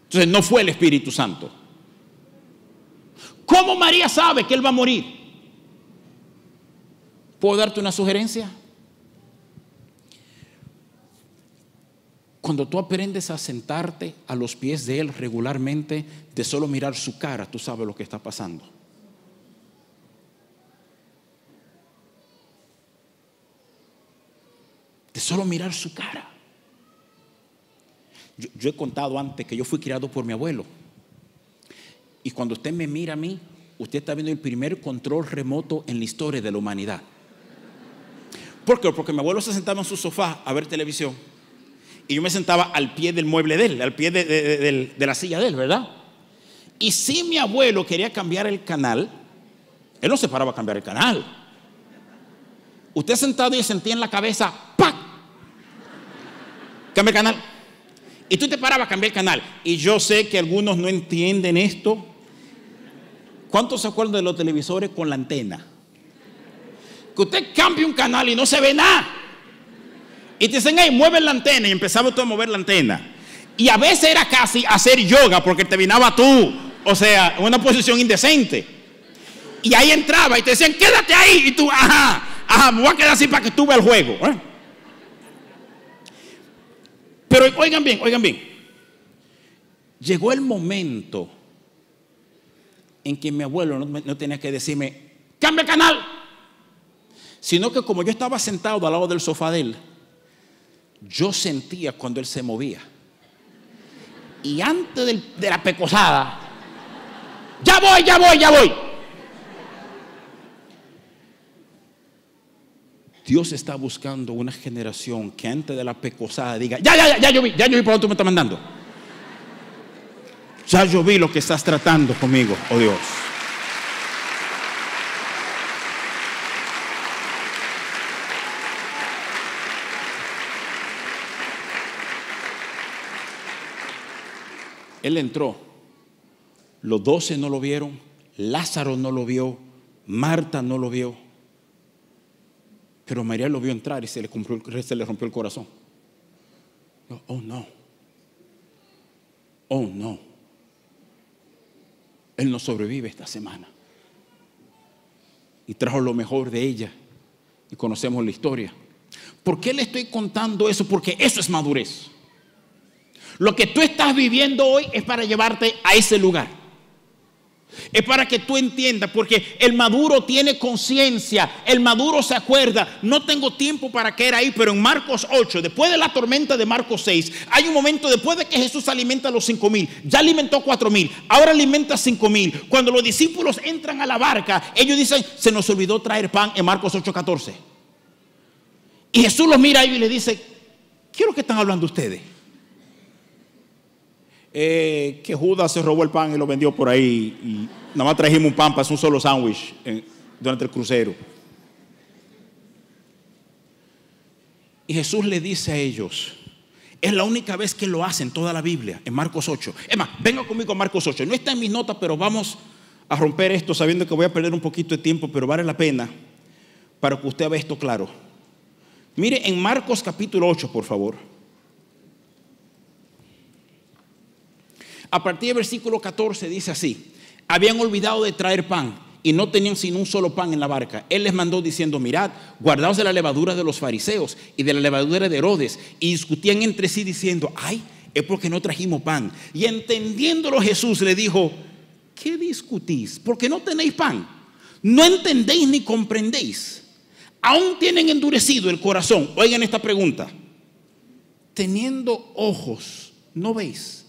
Entonces no fue el Espíritu Santo. ¿Cómo María sabe que Él va a morir? ¿Puedo darte una sugerencia? Cuando tú aprendes a sentarte a los pies de Él regularmente, de solo mirar su cara, tú sabes lo que está pasando. de solo mirar su cara. Yo, he contado antes que yo fui criado por mi abuelo. Y cuando usted me mira a mí, usted está viendo el primer control remoto en la historia de la humanidad. ¿Por qué? Porque mi abuelo se sentaba en su sofá a ver televisión. Y yo me sentaba al pie del mueble de él, al pie de, de la silla de él, ¿verdad? Y si mi abuelo quería cambiar el canal, él no se paraba a cambiar el canal. Usted sentado y sentía en la cabeza, ¡pac! Cambia el canal. Y tú te parabas a cambiar el canal. Y yo sé que algunos no entienden esto. ¿Cuántos se acuerdan de los televisores con la antena? Que usted cambie un canal y no se ve nada. Y te dicen, ay, mueve la antena. Y empezaba tú a mover la antena. Y a veces era casi hacer yoga porque te vinaba tú. O sea, una posición indecente. Y ahí entraba y te decían, quédate ahí. Y tú, ajá. Ajá, me voy a quedar así para que tú veas el juego. ¿eh? Pero oigan bien, oigan bien. Llegó el momento en que mi abuelo no, tenía que decirme, cambia canal. Sino que como yo estaba sentado al lado del sofá de él, yo sentía cuando él se movía. Y antes de la pecosada, ya voy, ya voy, ya voy. Dios está buscando una generación que antes de la pecosada diga, ya, ya, ya, ya yo ya yo por dónde tú me estás mandando. Ya yo vi lo que estás tratando conmigo, oh Dios. Él entró. Los doce no lo vieron, Lázaro no lo vio, Marta no lo vio. Pero María lo vio entrar y se le, se le rompió el corazón. Oh no. Oh no. Él no sobrevive esta semana. Y trajo lo mejor de ella. Y conocemos la historia. ¿Por qué le estoy contando eso? Porque eso es madurez. Lo que tú estás viviendo hoy es para llevarte a ese lugar. Es para que tú entiendas, porque el maduro tiene conciencia, el maduro se acuerda, no tengo tiempo para caer ahí, pero en Marcos 8, después de la tormenta de Marcos 6, hay un momento después de que Jesús alimenta a los cinco mil, ya alimentó cuatro mil, ahora alimenta cinco mil. Cuando los discípulos entran a la barca, ellos dicen, se nos olvidó traer pan en Marcos 8, 14. Y Jesús los mira ahí y le dice, ¿qué es lo que están hablando ustedes? Eh, que Judas se robó el pan y lo vendió por ahí. Y nada más trajimos un pan para hacer un solo sándwich durante el crucero. Y Jesús le dice a ellos, es la única vez que lo hacen toda la Biblia, en Marcos 8. Es más, venga conmigo a Marcos 8. No está en mis notas, pero vamos a romper esto sabiendo que voy a perder un poquito de tiempo, pero vale la pena para que usted vea esto claro. Mire en Marcos capítulo 8, por favor. A partir del versículo 14 dice así, habían olvidado de traer pan y no tenían sino un solo pan en la barca. Él les mandó diciendo, mirad, guardaos de la levadura de los fariseos y de la levadura de Herodes. Y discutían entre sí diciendo, ay, es porque no trajimos pan. Y entendiéndolo Jesús le dijo, ¿qué discutís? Porque no tenéis pan. No entendéis ni comprendéis. Aún tienen endurecido el corazón. Oigan esta pregunta. Teniendo ojos, ¿no veis?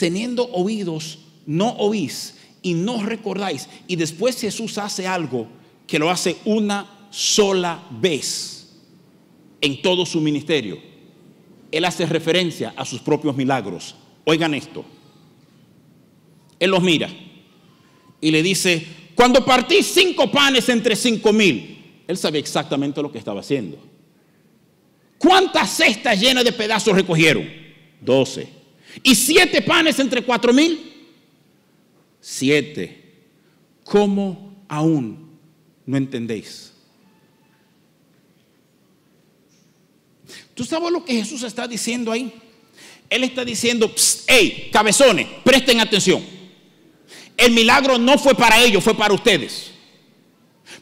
teniendo oídos, no oís y no recordáis. Y después Jesús hace algo que lo hace una sola vez en todo su ministerio. Él hace referencia a sus propios milagros. Oigan esto. Él los mira y le dice, cuando partí cinco panes entre cinco mil, él sabía exactamente lo que estaba haciendo. ¿Cuántas cestas llenas de pedazos recogieron? Doce. ¿Y siete panes entre cuatro mil? Siete. ¿Cómo aún no entendéis? ¿Tú sabes lo que Jesús está diciendo ahí? Él está diciendo, hey, cabezones, presten atención. El milagro no fue para ellos, fue para ustedes.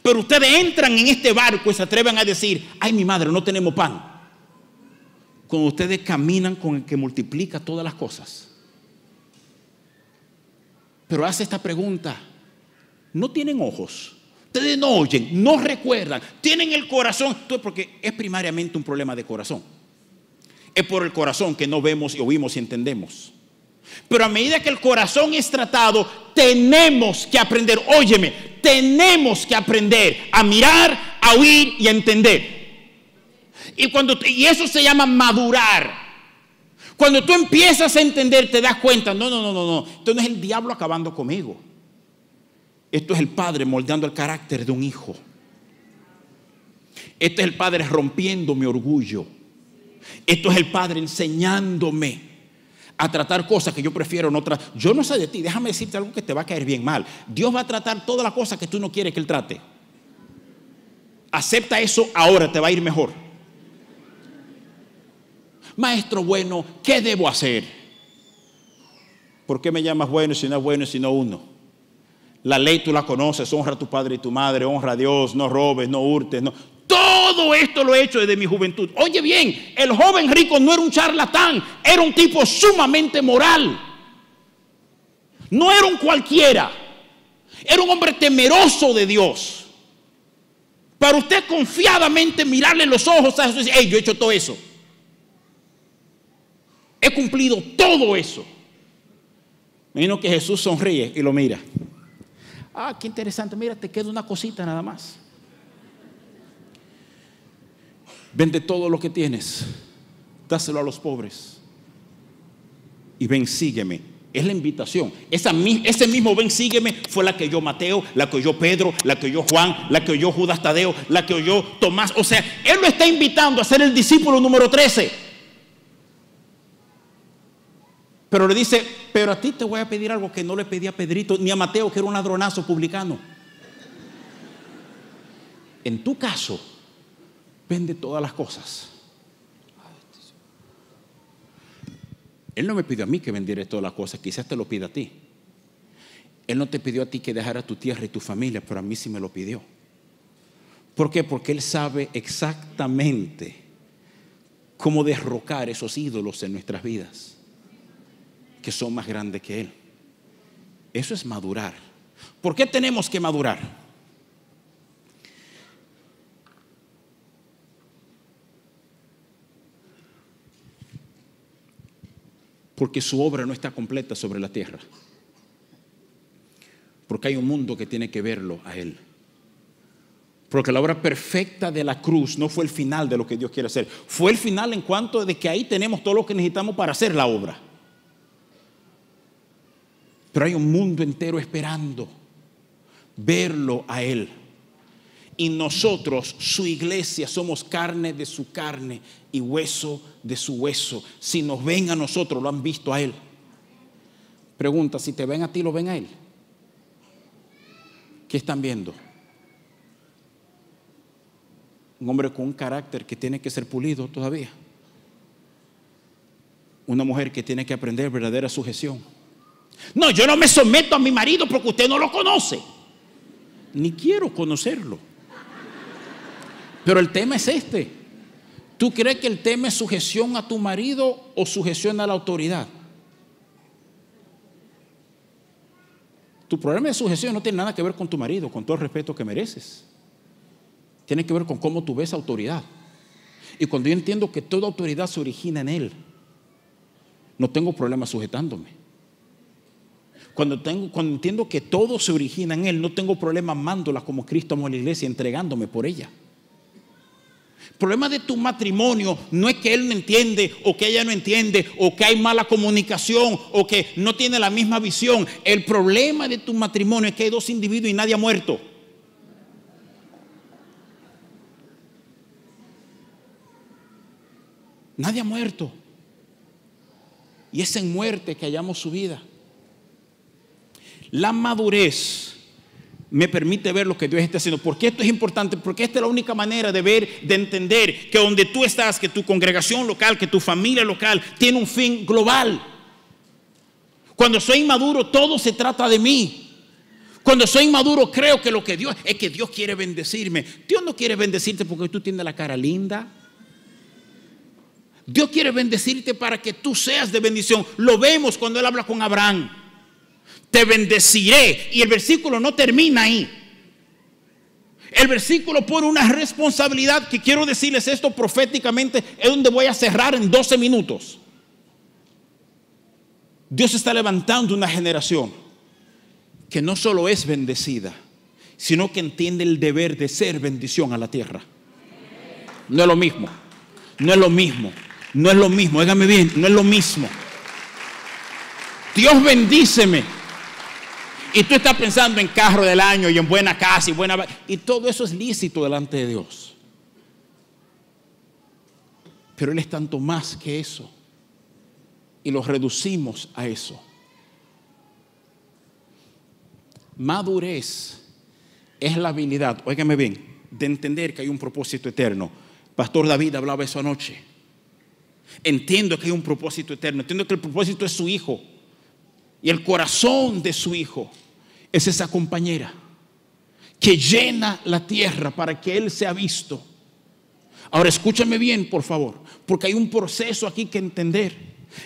Pero ustedes entran en este barco y se atreven a decir, ay mi madre, no tenemos pan cuando ustedes caminan con el que multiplica todas las cosas. Pero hace esta pregunta. No tienen ojos. Ustedes no oyen, no recuerdan, tienen el corazón, porque es primariamente un problema de corazón. Es por el corazón que no vemos y oímos y entendemos. Pero a medida que el corazón es tratado, tenemos que aprender, óyeme, tenemos que aprender a mirar, a oír y a entender. Y, cuando, y eso se llama madurar. Cuando tú empiezas a entender, te das cuenta, no, no, no, no, no, esto no es el diablo acabando conmigo. Esto es el padre moldeando el carácter de un hijo. Esto es el padre rompiendo mi orgullo. Esto es el padre enseñándome a tratar cosas que yo prefiero no tratar. Yo no sé de ti, déjame decirte algo que te va a caer bien mal. Dios va a tratar todas las cosas que tú no quieres que Él trate. Acepta eso ahora, te va a ir mejor maestro bueno, ¿qué debo hacer? ¿Por qué me llamas bueno si no es bueno si no uno? La ley tú la conoces, honra a tu padre y tu madre, honra a Dios, no robes, no hurtes, no. Todo esto lo he hecho desde mi juventud. Oye bien, el joven rico no era un charlatán, era un tipo sumamente moral. No era un cualquiera, era un hombre temeroso de Dios. Para usted confiadamente mirarle los ojos a hey, yo he hecho todo eso. He cumplido todo eso. imagino que Jesús sonríe y lo mira. Ah, qué interesante. Mira, te queda una cosita nada más. Vende todo lo que tienes. Dáselo a los pobres. Y ven, sígueme. Es la invitación. Esa, ese mismo ven, sígueme fue la que oyó Mateo, la que oyó Pedro, la que oyó Juan, la que oyó Judas Tadeo, la que oyó Tomás. O sea, él lo está invitando a ser el discípulo número 13. Pero le dice, pero a ti te voy a pedir algo que no le pedí a Pedrito, ni a Mateo, que era un ladronazo publicano. En tu caso, vende todas las cosas. Él no me pidió a mí que vendiera todas las cosas, quizás te lo pida a ti. Él no te pidió a ti que dejara tu tierra y tu familia, pero a mí sí me lo pidió. ¿Por qué? Porque Él sabe exactamente cómo derrocar esos ídolos en nuestras vidas que son más grandes que Él. Eso es madurar. ¿Por qué tenemos que madurar? Porque su obra no está completa sobre la tierra. Porque hay un mundo que tiene que verlo a Él. Porque la obra perfecta de la cruz no fue el final de lo que Dios quiere hacer. Fue el final en cuanto de que ahí tenemos todo lo que necesitamos para hacer la obra. Pero hay un mundo entero esperando verlo a Él. Y nosotros, su iglesia, somos carne de su carne y hueso de su hueso. Si nos ven a nosotros, lo han visto a Él. Pregunta, si te ven a ti, lo ven a Él. ¿Qué están viendo? Un hombre con un carácter que tiene que ser pulido todavía. Una mujer que tiene que aprender verdadera sujeción no, yo no me someto a mi marido porque usted no lo conoce. Ni quiero conocerlo. Pero el tema es este. ¿Tú crees que el tema es sujeción a tu marido o sujeción a la autoridad? Tu problema de sujeción no tiene nada que ver con tu marido, con todo el respeto que mereces. Tiene que ver con cómo tú ves autoridad. Y cuando yo entiendo que toda autoridad se origina en él, no tengo problema sujetándome. Cuando, tengo, cuando entiendo que todo se origina en Él, no tengo problema amándola como Cristo amó a la iglesia, entregándome por ella. El problema de tu matrimonio no es que Él no entiende o que ella no entiende o que hay mala comunicación o que no tiene la misma visión. El problema de tu matrimonio es que hay dos individuos y nadie ha muerto. Nadie ha muerto. Y es en muerte que hallamos su vida. La madurez me permite ver lo que Dios está haciendo. Porque esto es importante? Porque esta es la única manera de ver, de entender que donde tú estás, que tu congregación local, que tu familia local, tiene un fin global. Cuando soy inmaduro, todo se trata de mí. Cuando soy inmaduro, creo que lo que Dios es que Dios quiere bendecirme. Dios no quiere bendecirte porque tú tienes la cara linda. Dios quiere bendecirte para que tú seas de bendición. Lo vemos cuando Él habla con Abraham te bendeciré. Y el versículo no termina ahí. El versículo pone una responsabilidad que quiero decirles esto proféticamente, es donde voy a cerrar en 12 minutos. Dios está levantando una generación que no solo es bendecida, sino que entiende el deber de ser bendición a la tierra. No es lo mismo, no es lo mismo, no es lo mismo, Hágame bien, no es lo mismo. Dios bendíceme, y tú estás pensando en carro del año y en buena casa y buena... Y todo eso es lícito delante de Dios. Pero Él es tanto más que eso. Y lo reducimos a eso. Madurez es la habilidad, óigame bien, de entender que hay un propósito eterno. Pastor David hablaba eso anoche. Entiendo que hay un propósito eterno. Entiendo que el propósito es su hijo. Y el corazón de su hijo es esa compañera que llena la tierra para que él sea visto. Ahora escúchame bien, por favor, porque hay un proceso aquí que entender.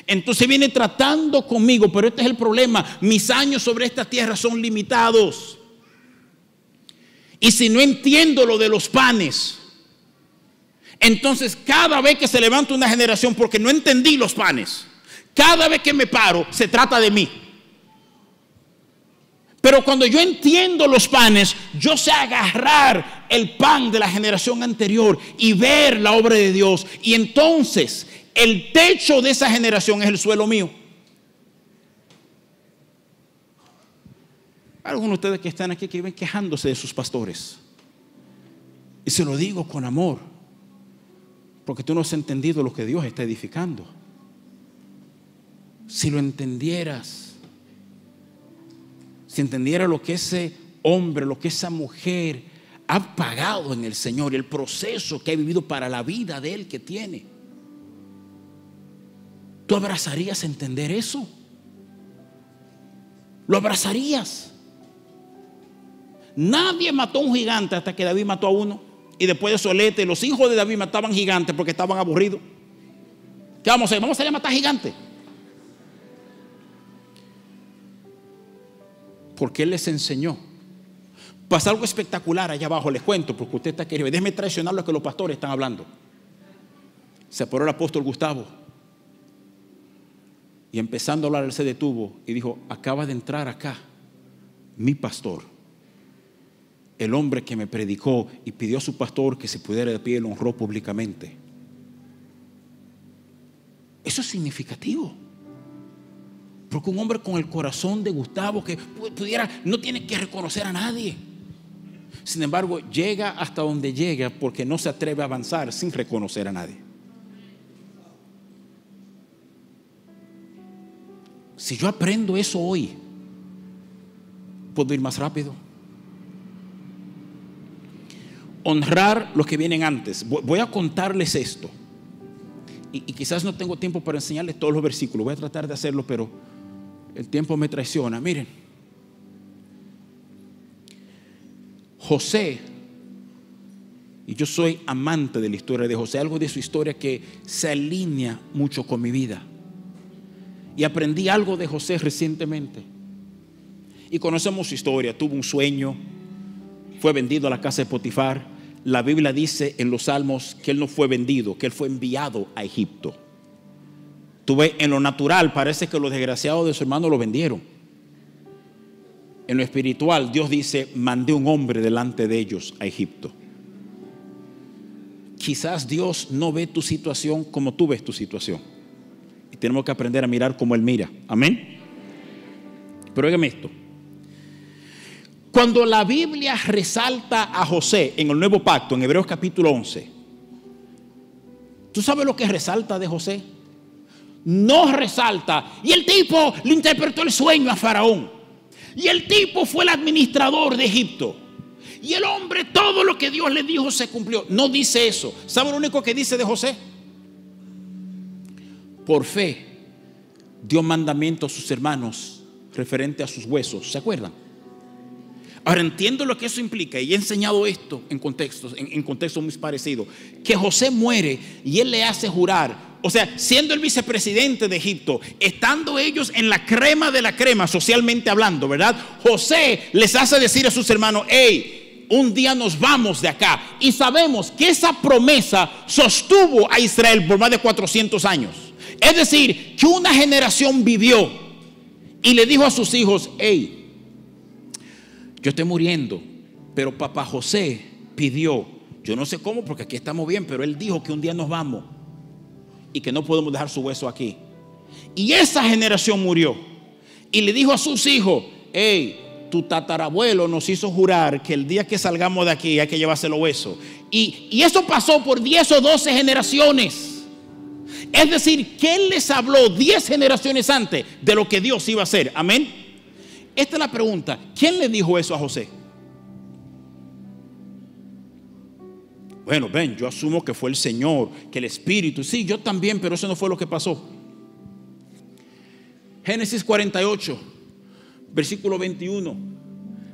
Entonces viene tratando conmigo, pero este es el problema. Mis años sobre esta tierra son limitados. Y si no entiendo lo de los panes, entonces cada vez que se levanta una generación porque no entendí los panes, cada vez que me paro, se trata de mí. Pero cuando yo entiendo los panes, yo sé agarrar el pan de la generación anterior y ver la obra de Dios. Y entonces el techo de esa generación es el suelo mío. Algunos de ustedes que están aquí que viven quejándose de sus pastores. Y se lo digo con amor, porque tú no has entendido lo que Dios está edificando. Si lo entendieras, si entendiera lo que ese hombre, lo que esa mujer ha pagado en el Señor, el proceso que ha vivido para la vida de él que tiene, ¿tú abrazarías entender eso? ¿Lo abrazarías? Nadie mató a un gigante hasta que David mató a uno. Y después de Solete, los hijos de David mataban gigantes porque estaban aburridos. ¿Qué vamos a hacer? Vamos a ir a matar gigantes. Porque Él les enseñó. Pasa algo espectacular allá abajo, les cuento, porque usted está querido. Déjeme traicionar lo que los pastores están hablando. Se apuró el apóstol Gustavo. Y empezando a hablar, él se detuvo y dijo, acaba de entrar acá mi pastor. El hombre que me predicó y pidió a su pastor que se pudiera de pie, lo honró públicamente. Eso es significativo. Porque un hombre con el corazón de Gustavo que pudiera, no tiene que reconocer a nadie. Sin embargo, llega hasta donde llega porque no se atreve a avanzar sin reconocer a nadie. Si yo aprendo eso hoy, puedo ir más rápido. Honrar los que vienen antes. Voy a contarles esto. Y, y quizás no tengo tiempo para enseñarles todos los versículos. Voy a tratar de hacerlo, pero el tiempo me traiciona. Miren, José, y yo soy amante de la historia de José, algo de su historia que se alinea mucho con mi vida. Y aprendí algo de José recientemente. Y conocemos su historia, tuvo un sueño, fue vendido a la casa de Potifar. La Biblia dice en los Salmos que él no fue vendido, que él fue enviado a Egipto. Tú ves, en lo natural parece que los desgraciados de su hermano lo vendieron. En lo espiritual, Dios dice, mandé un hombre delante de ellos a Egipto. Quizás Dios no ve tu situación como tú ves tu situación. Y tenemos que aprender a mirar como Él mira. Amén. Pero oigan esto. Cuando la Biblia resalta a José en el nuevo pacto, en Hebreos capítulo 11, ¿tú sabes lo que resalta de José? no resalta. Y el tipo le interpretó el sueño a Faraón. Y el tipo fue el administrador de Egipto. Y el hombre, todo lo que Dios le dijo se cumplió. No dice eso. ¿Sabe lo único que dice de José? Por fe dio mandamiento a sus hermanos referente a sus huesos. ¿Se acuerdan? Ahora entiendo lo que eso implica y he enseñado esto en contextos, en, en contextos muy parecidos. Que José muere y él le hace jurar o sea, siendo el vicepresidente de Egipto, estando ellos en la crema de la crema, socialmente hablando, ¿verdad? José les hace decir a sus hermanos, hey, un día nos vamos de acá. Y sabemos que esa promesa sostuvo a Israel por más de 400 años. Es decir, que una generación vivió y le dijo a sus hijos, hey, yo estoy muriendo, pero papá José pidió, yo no sé cómo, porque aquí estamos bien, pero él dijo que un día nos vamos y que no podemos dejar su hueso aquí. Y esa generación murió. Y le dijo a sus hijos, hey, tu tatarabuelo nos hizo jurar que el día que salgamos de aquí hay que llevarse los huesos. Y, eso pasó por 10 o 12 generaciones. Es decir, ¿quién les habló 10 generaciones antes de lo que Dios iba a hacer. Amén. Esta es la pregunta. ¿Quién le dijo eso a José? Bueno, ven, yo asumo que fue el Señor, que el Espíritu. Sí, yo también, pero eso no fue lo que pasó. Génesis 48, versículo 21.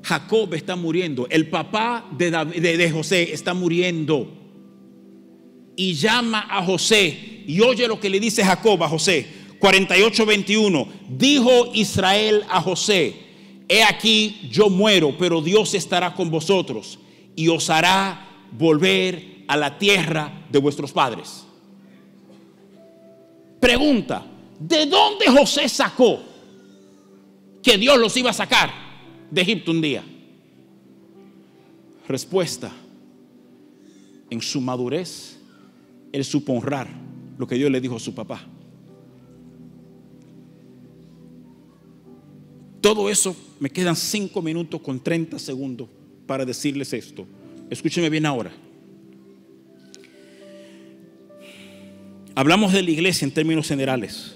Jacob está muriendo, el papá de, José está muriendo. Y llama a José y oye lo que le dice Jacob a José. 48, 21. Dijo Israel a José, he aquí yo muero, pero Dios estará con vosotros y os hará volver a la tierra de vuestros padres. Pregunta, ¿de dónde José sacó que Dios los iba a sacar de Egipto un día? Respuesta, en su madurez, él supo honrar lo que Dios le dijo a su papá. Todo eso me quedan cinco minutos con 30 segundos para decirles esto. Escúcheme bien ahora. Hablamos de la iglesia en términos generales.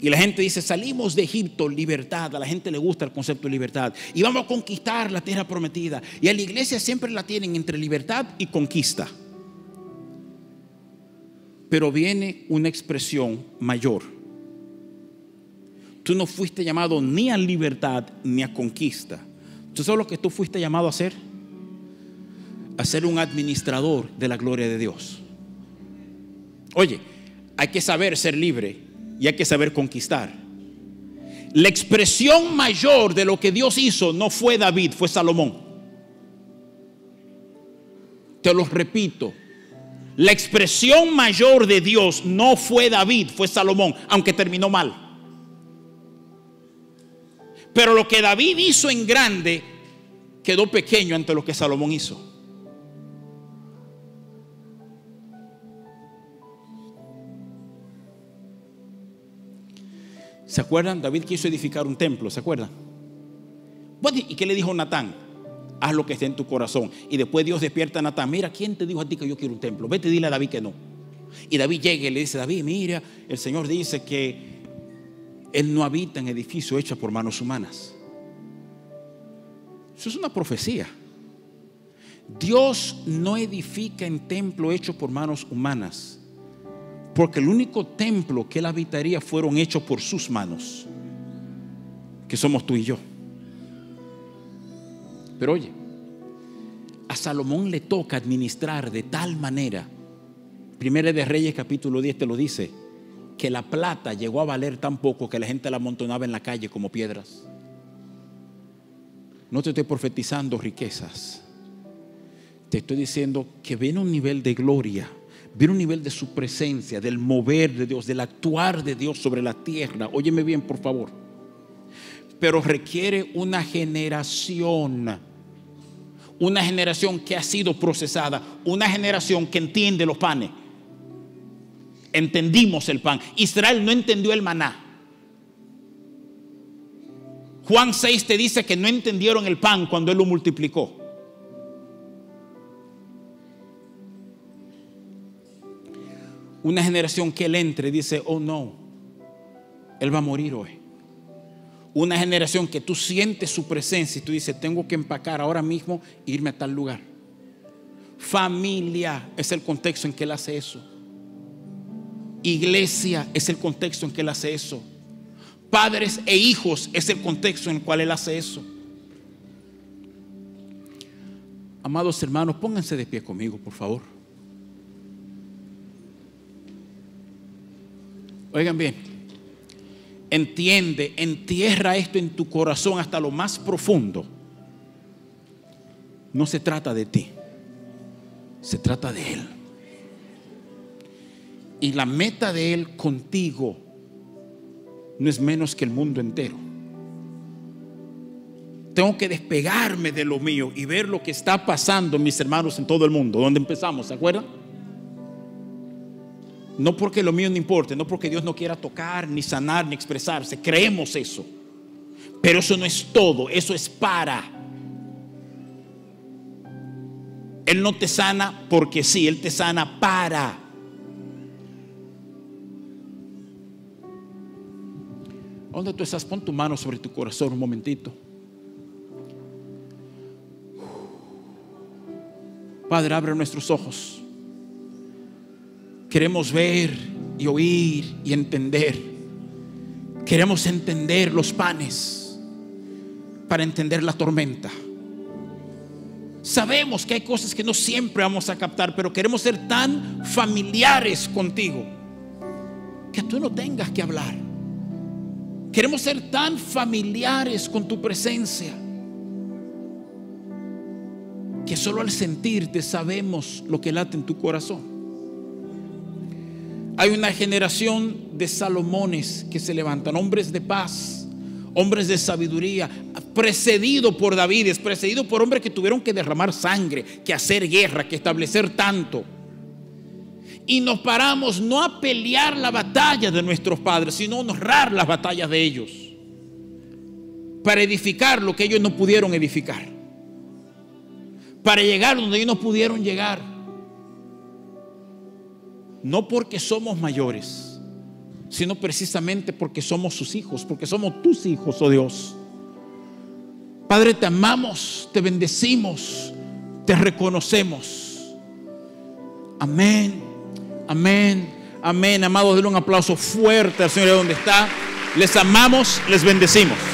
Y la gente dice, salimos de Egipto, libertad. A la gente le gusta el concepto de libertad. Y vamos a conquistar la tierra prometida. Y a la iglesia siempre la tienen entre libertad y conquista. Pero viene una expresión mayor. Tú no fuiste llamado ni a libertad ni a conquista. ¿Tú sabes lo que tú fuiste llamado a hacer? a ser un administrador de la gloria de Dios. Oye, hay que saber ser libre y hay que saber conquistar. La expresión mayor de lo que Dios hizo no fue David, fue Salomón. Te lo repito. La expresión mayor de Dios no fue David, fue Salomón, aunque terminó mal. Pero lo que David hizo en grande quedó pequeño ante lo que Salomón hizo. ¿Se acuerdan? David quiso edificar un templo, ¿se acuerdan? ¿Y qué le dijo Natán? Haz lo que esté en tu corazón. Y después Dios despierta a Natán. Mira, ¿quién te dijo a ti que yo quiero un templo? Vete y dile a David que no. Y David llega y le dice, David, mira, el Señor dice que Él no habita en edificio hecho por manos humanas. Eso es una profecía. Dios no edifica en templo hecho por manos humanas porque el único templo que él habitaría fueron hechos por sus manos, que somos tú y yo. Pero oye, a Salomón le toca administrar de tal manera, Primera de Reyes capítulo 10 te lo dice, que la plata llegó a valer tan poco que la gente la amontonaba en la calle como piedras. No te estoy profetizando riquezas, te estoy diciendo que ven un nivel de gloria viene un nivel de su presencia, del mover de Dios, del actuar de Dios sobre la tierra. Óyeme bien, por favor. Pero requiere una generación, una generación que ha sido procesada, una generación que entiende los panes. Entendimos el pan. Israel no entendió el maná. Juan 6 te dice que no entendieron el pan cuando él lo multiplicó. una generación que él entre dice, oh no, él va a morir hoy. Una generación que tú sientes su presencia y tú dices, tengo que empacar ahora mismo e irme a tal lugar. Familia es el contexto en que él hace eso. Iglesia es el contexto en que él hace eso. Padres e hijos es el contexto en el cual él hace eso. Amados hermanos, pónganse de pie conmigo, por favor. Oigan bien, entiende, entierra esto en tu corazón hasta lo más profundo. No se trata de ti, se trata de Él. Y la meta de Él contigo no es menos que el mundo entero. Tengo que despegarme de lo mío y ver lo que está pasando, mis hermanos, en todo el mundo. ¿Dónde empezamos? ¿Se acuerdan? No porque lo mío no importe, no porque Dios no quiera tocar, ni sanar, ni expresarse. Creemos eso. Pero eso no es todo, eso es para. Él no te sana porque sí, Él te sana para. ¿Dónde tú estás? Pon tu mano sobre tu corazón un momentito. Padre, abre nuestros ojos. Queremos ver y oír y entender. Queremos entender los panes para entender la tormenta. Sabemos que hay cosas que no siempre vamos a captar, pero queremos ser tan familiares contigo que tú no tengas que hablar. Queremos ser tan familiares con tu presencia que solo al sentirte sabemos lo que late en tu corazón. Hay una generación de Salomones que se levantan, hombres de paz, hombres de sabiduría, precedido por David, es precedido por hombres que tuvieron que derramar sangre, que hacer guerra, que establecer tanto. Y nos paramos no a pelear la batalla de nuestros padres, sino a honrar las batallas de ellos, para edificar lo que ellos no pudieron edificar, para llegar donde ellos no pudieron llegar no porque somos mayores, sino precisamente porque somos sus hijos, porque somos tus hijos, oh Dios. Padre, te amamos, te bendecimos, te reconocemos. Amén, amén, amén. Amados, denle un aplauso fuerte al Señor de donde está. Les amamos, les bendecimos.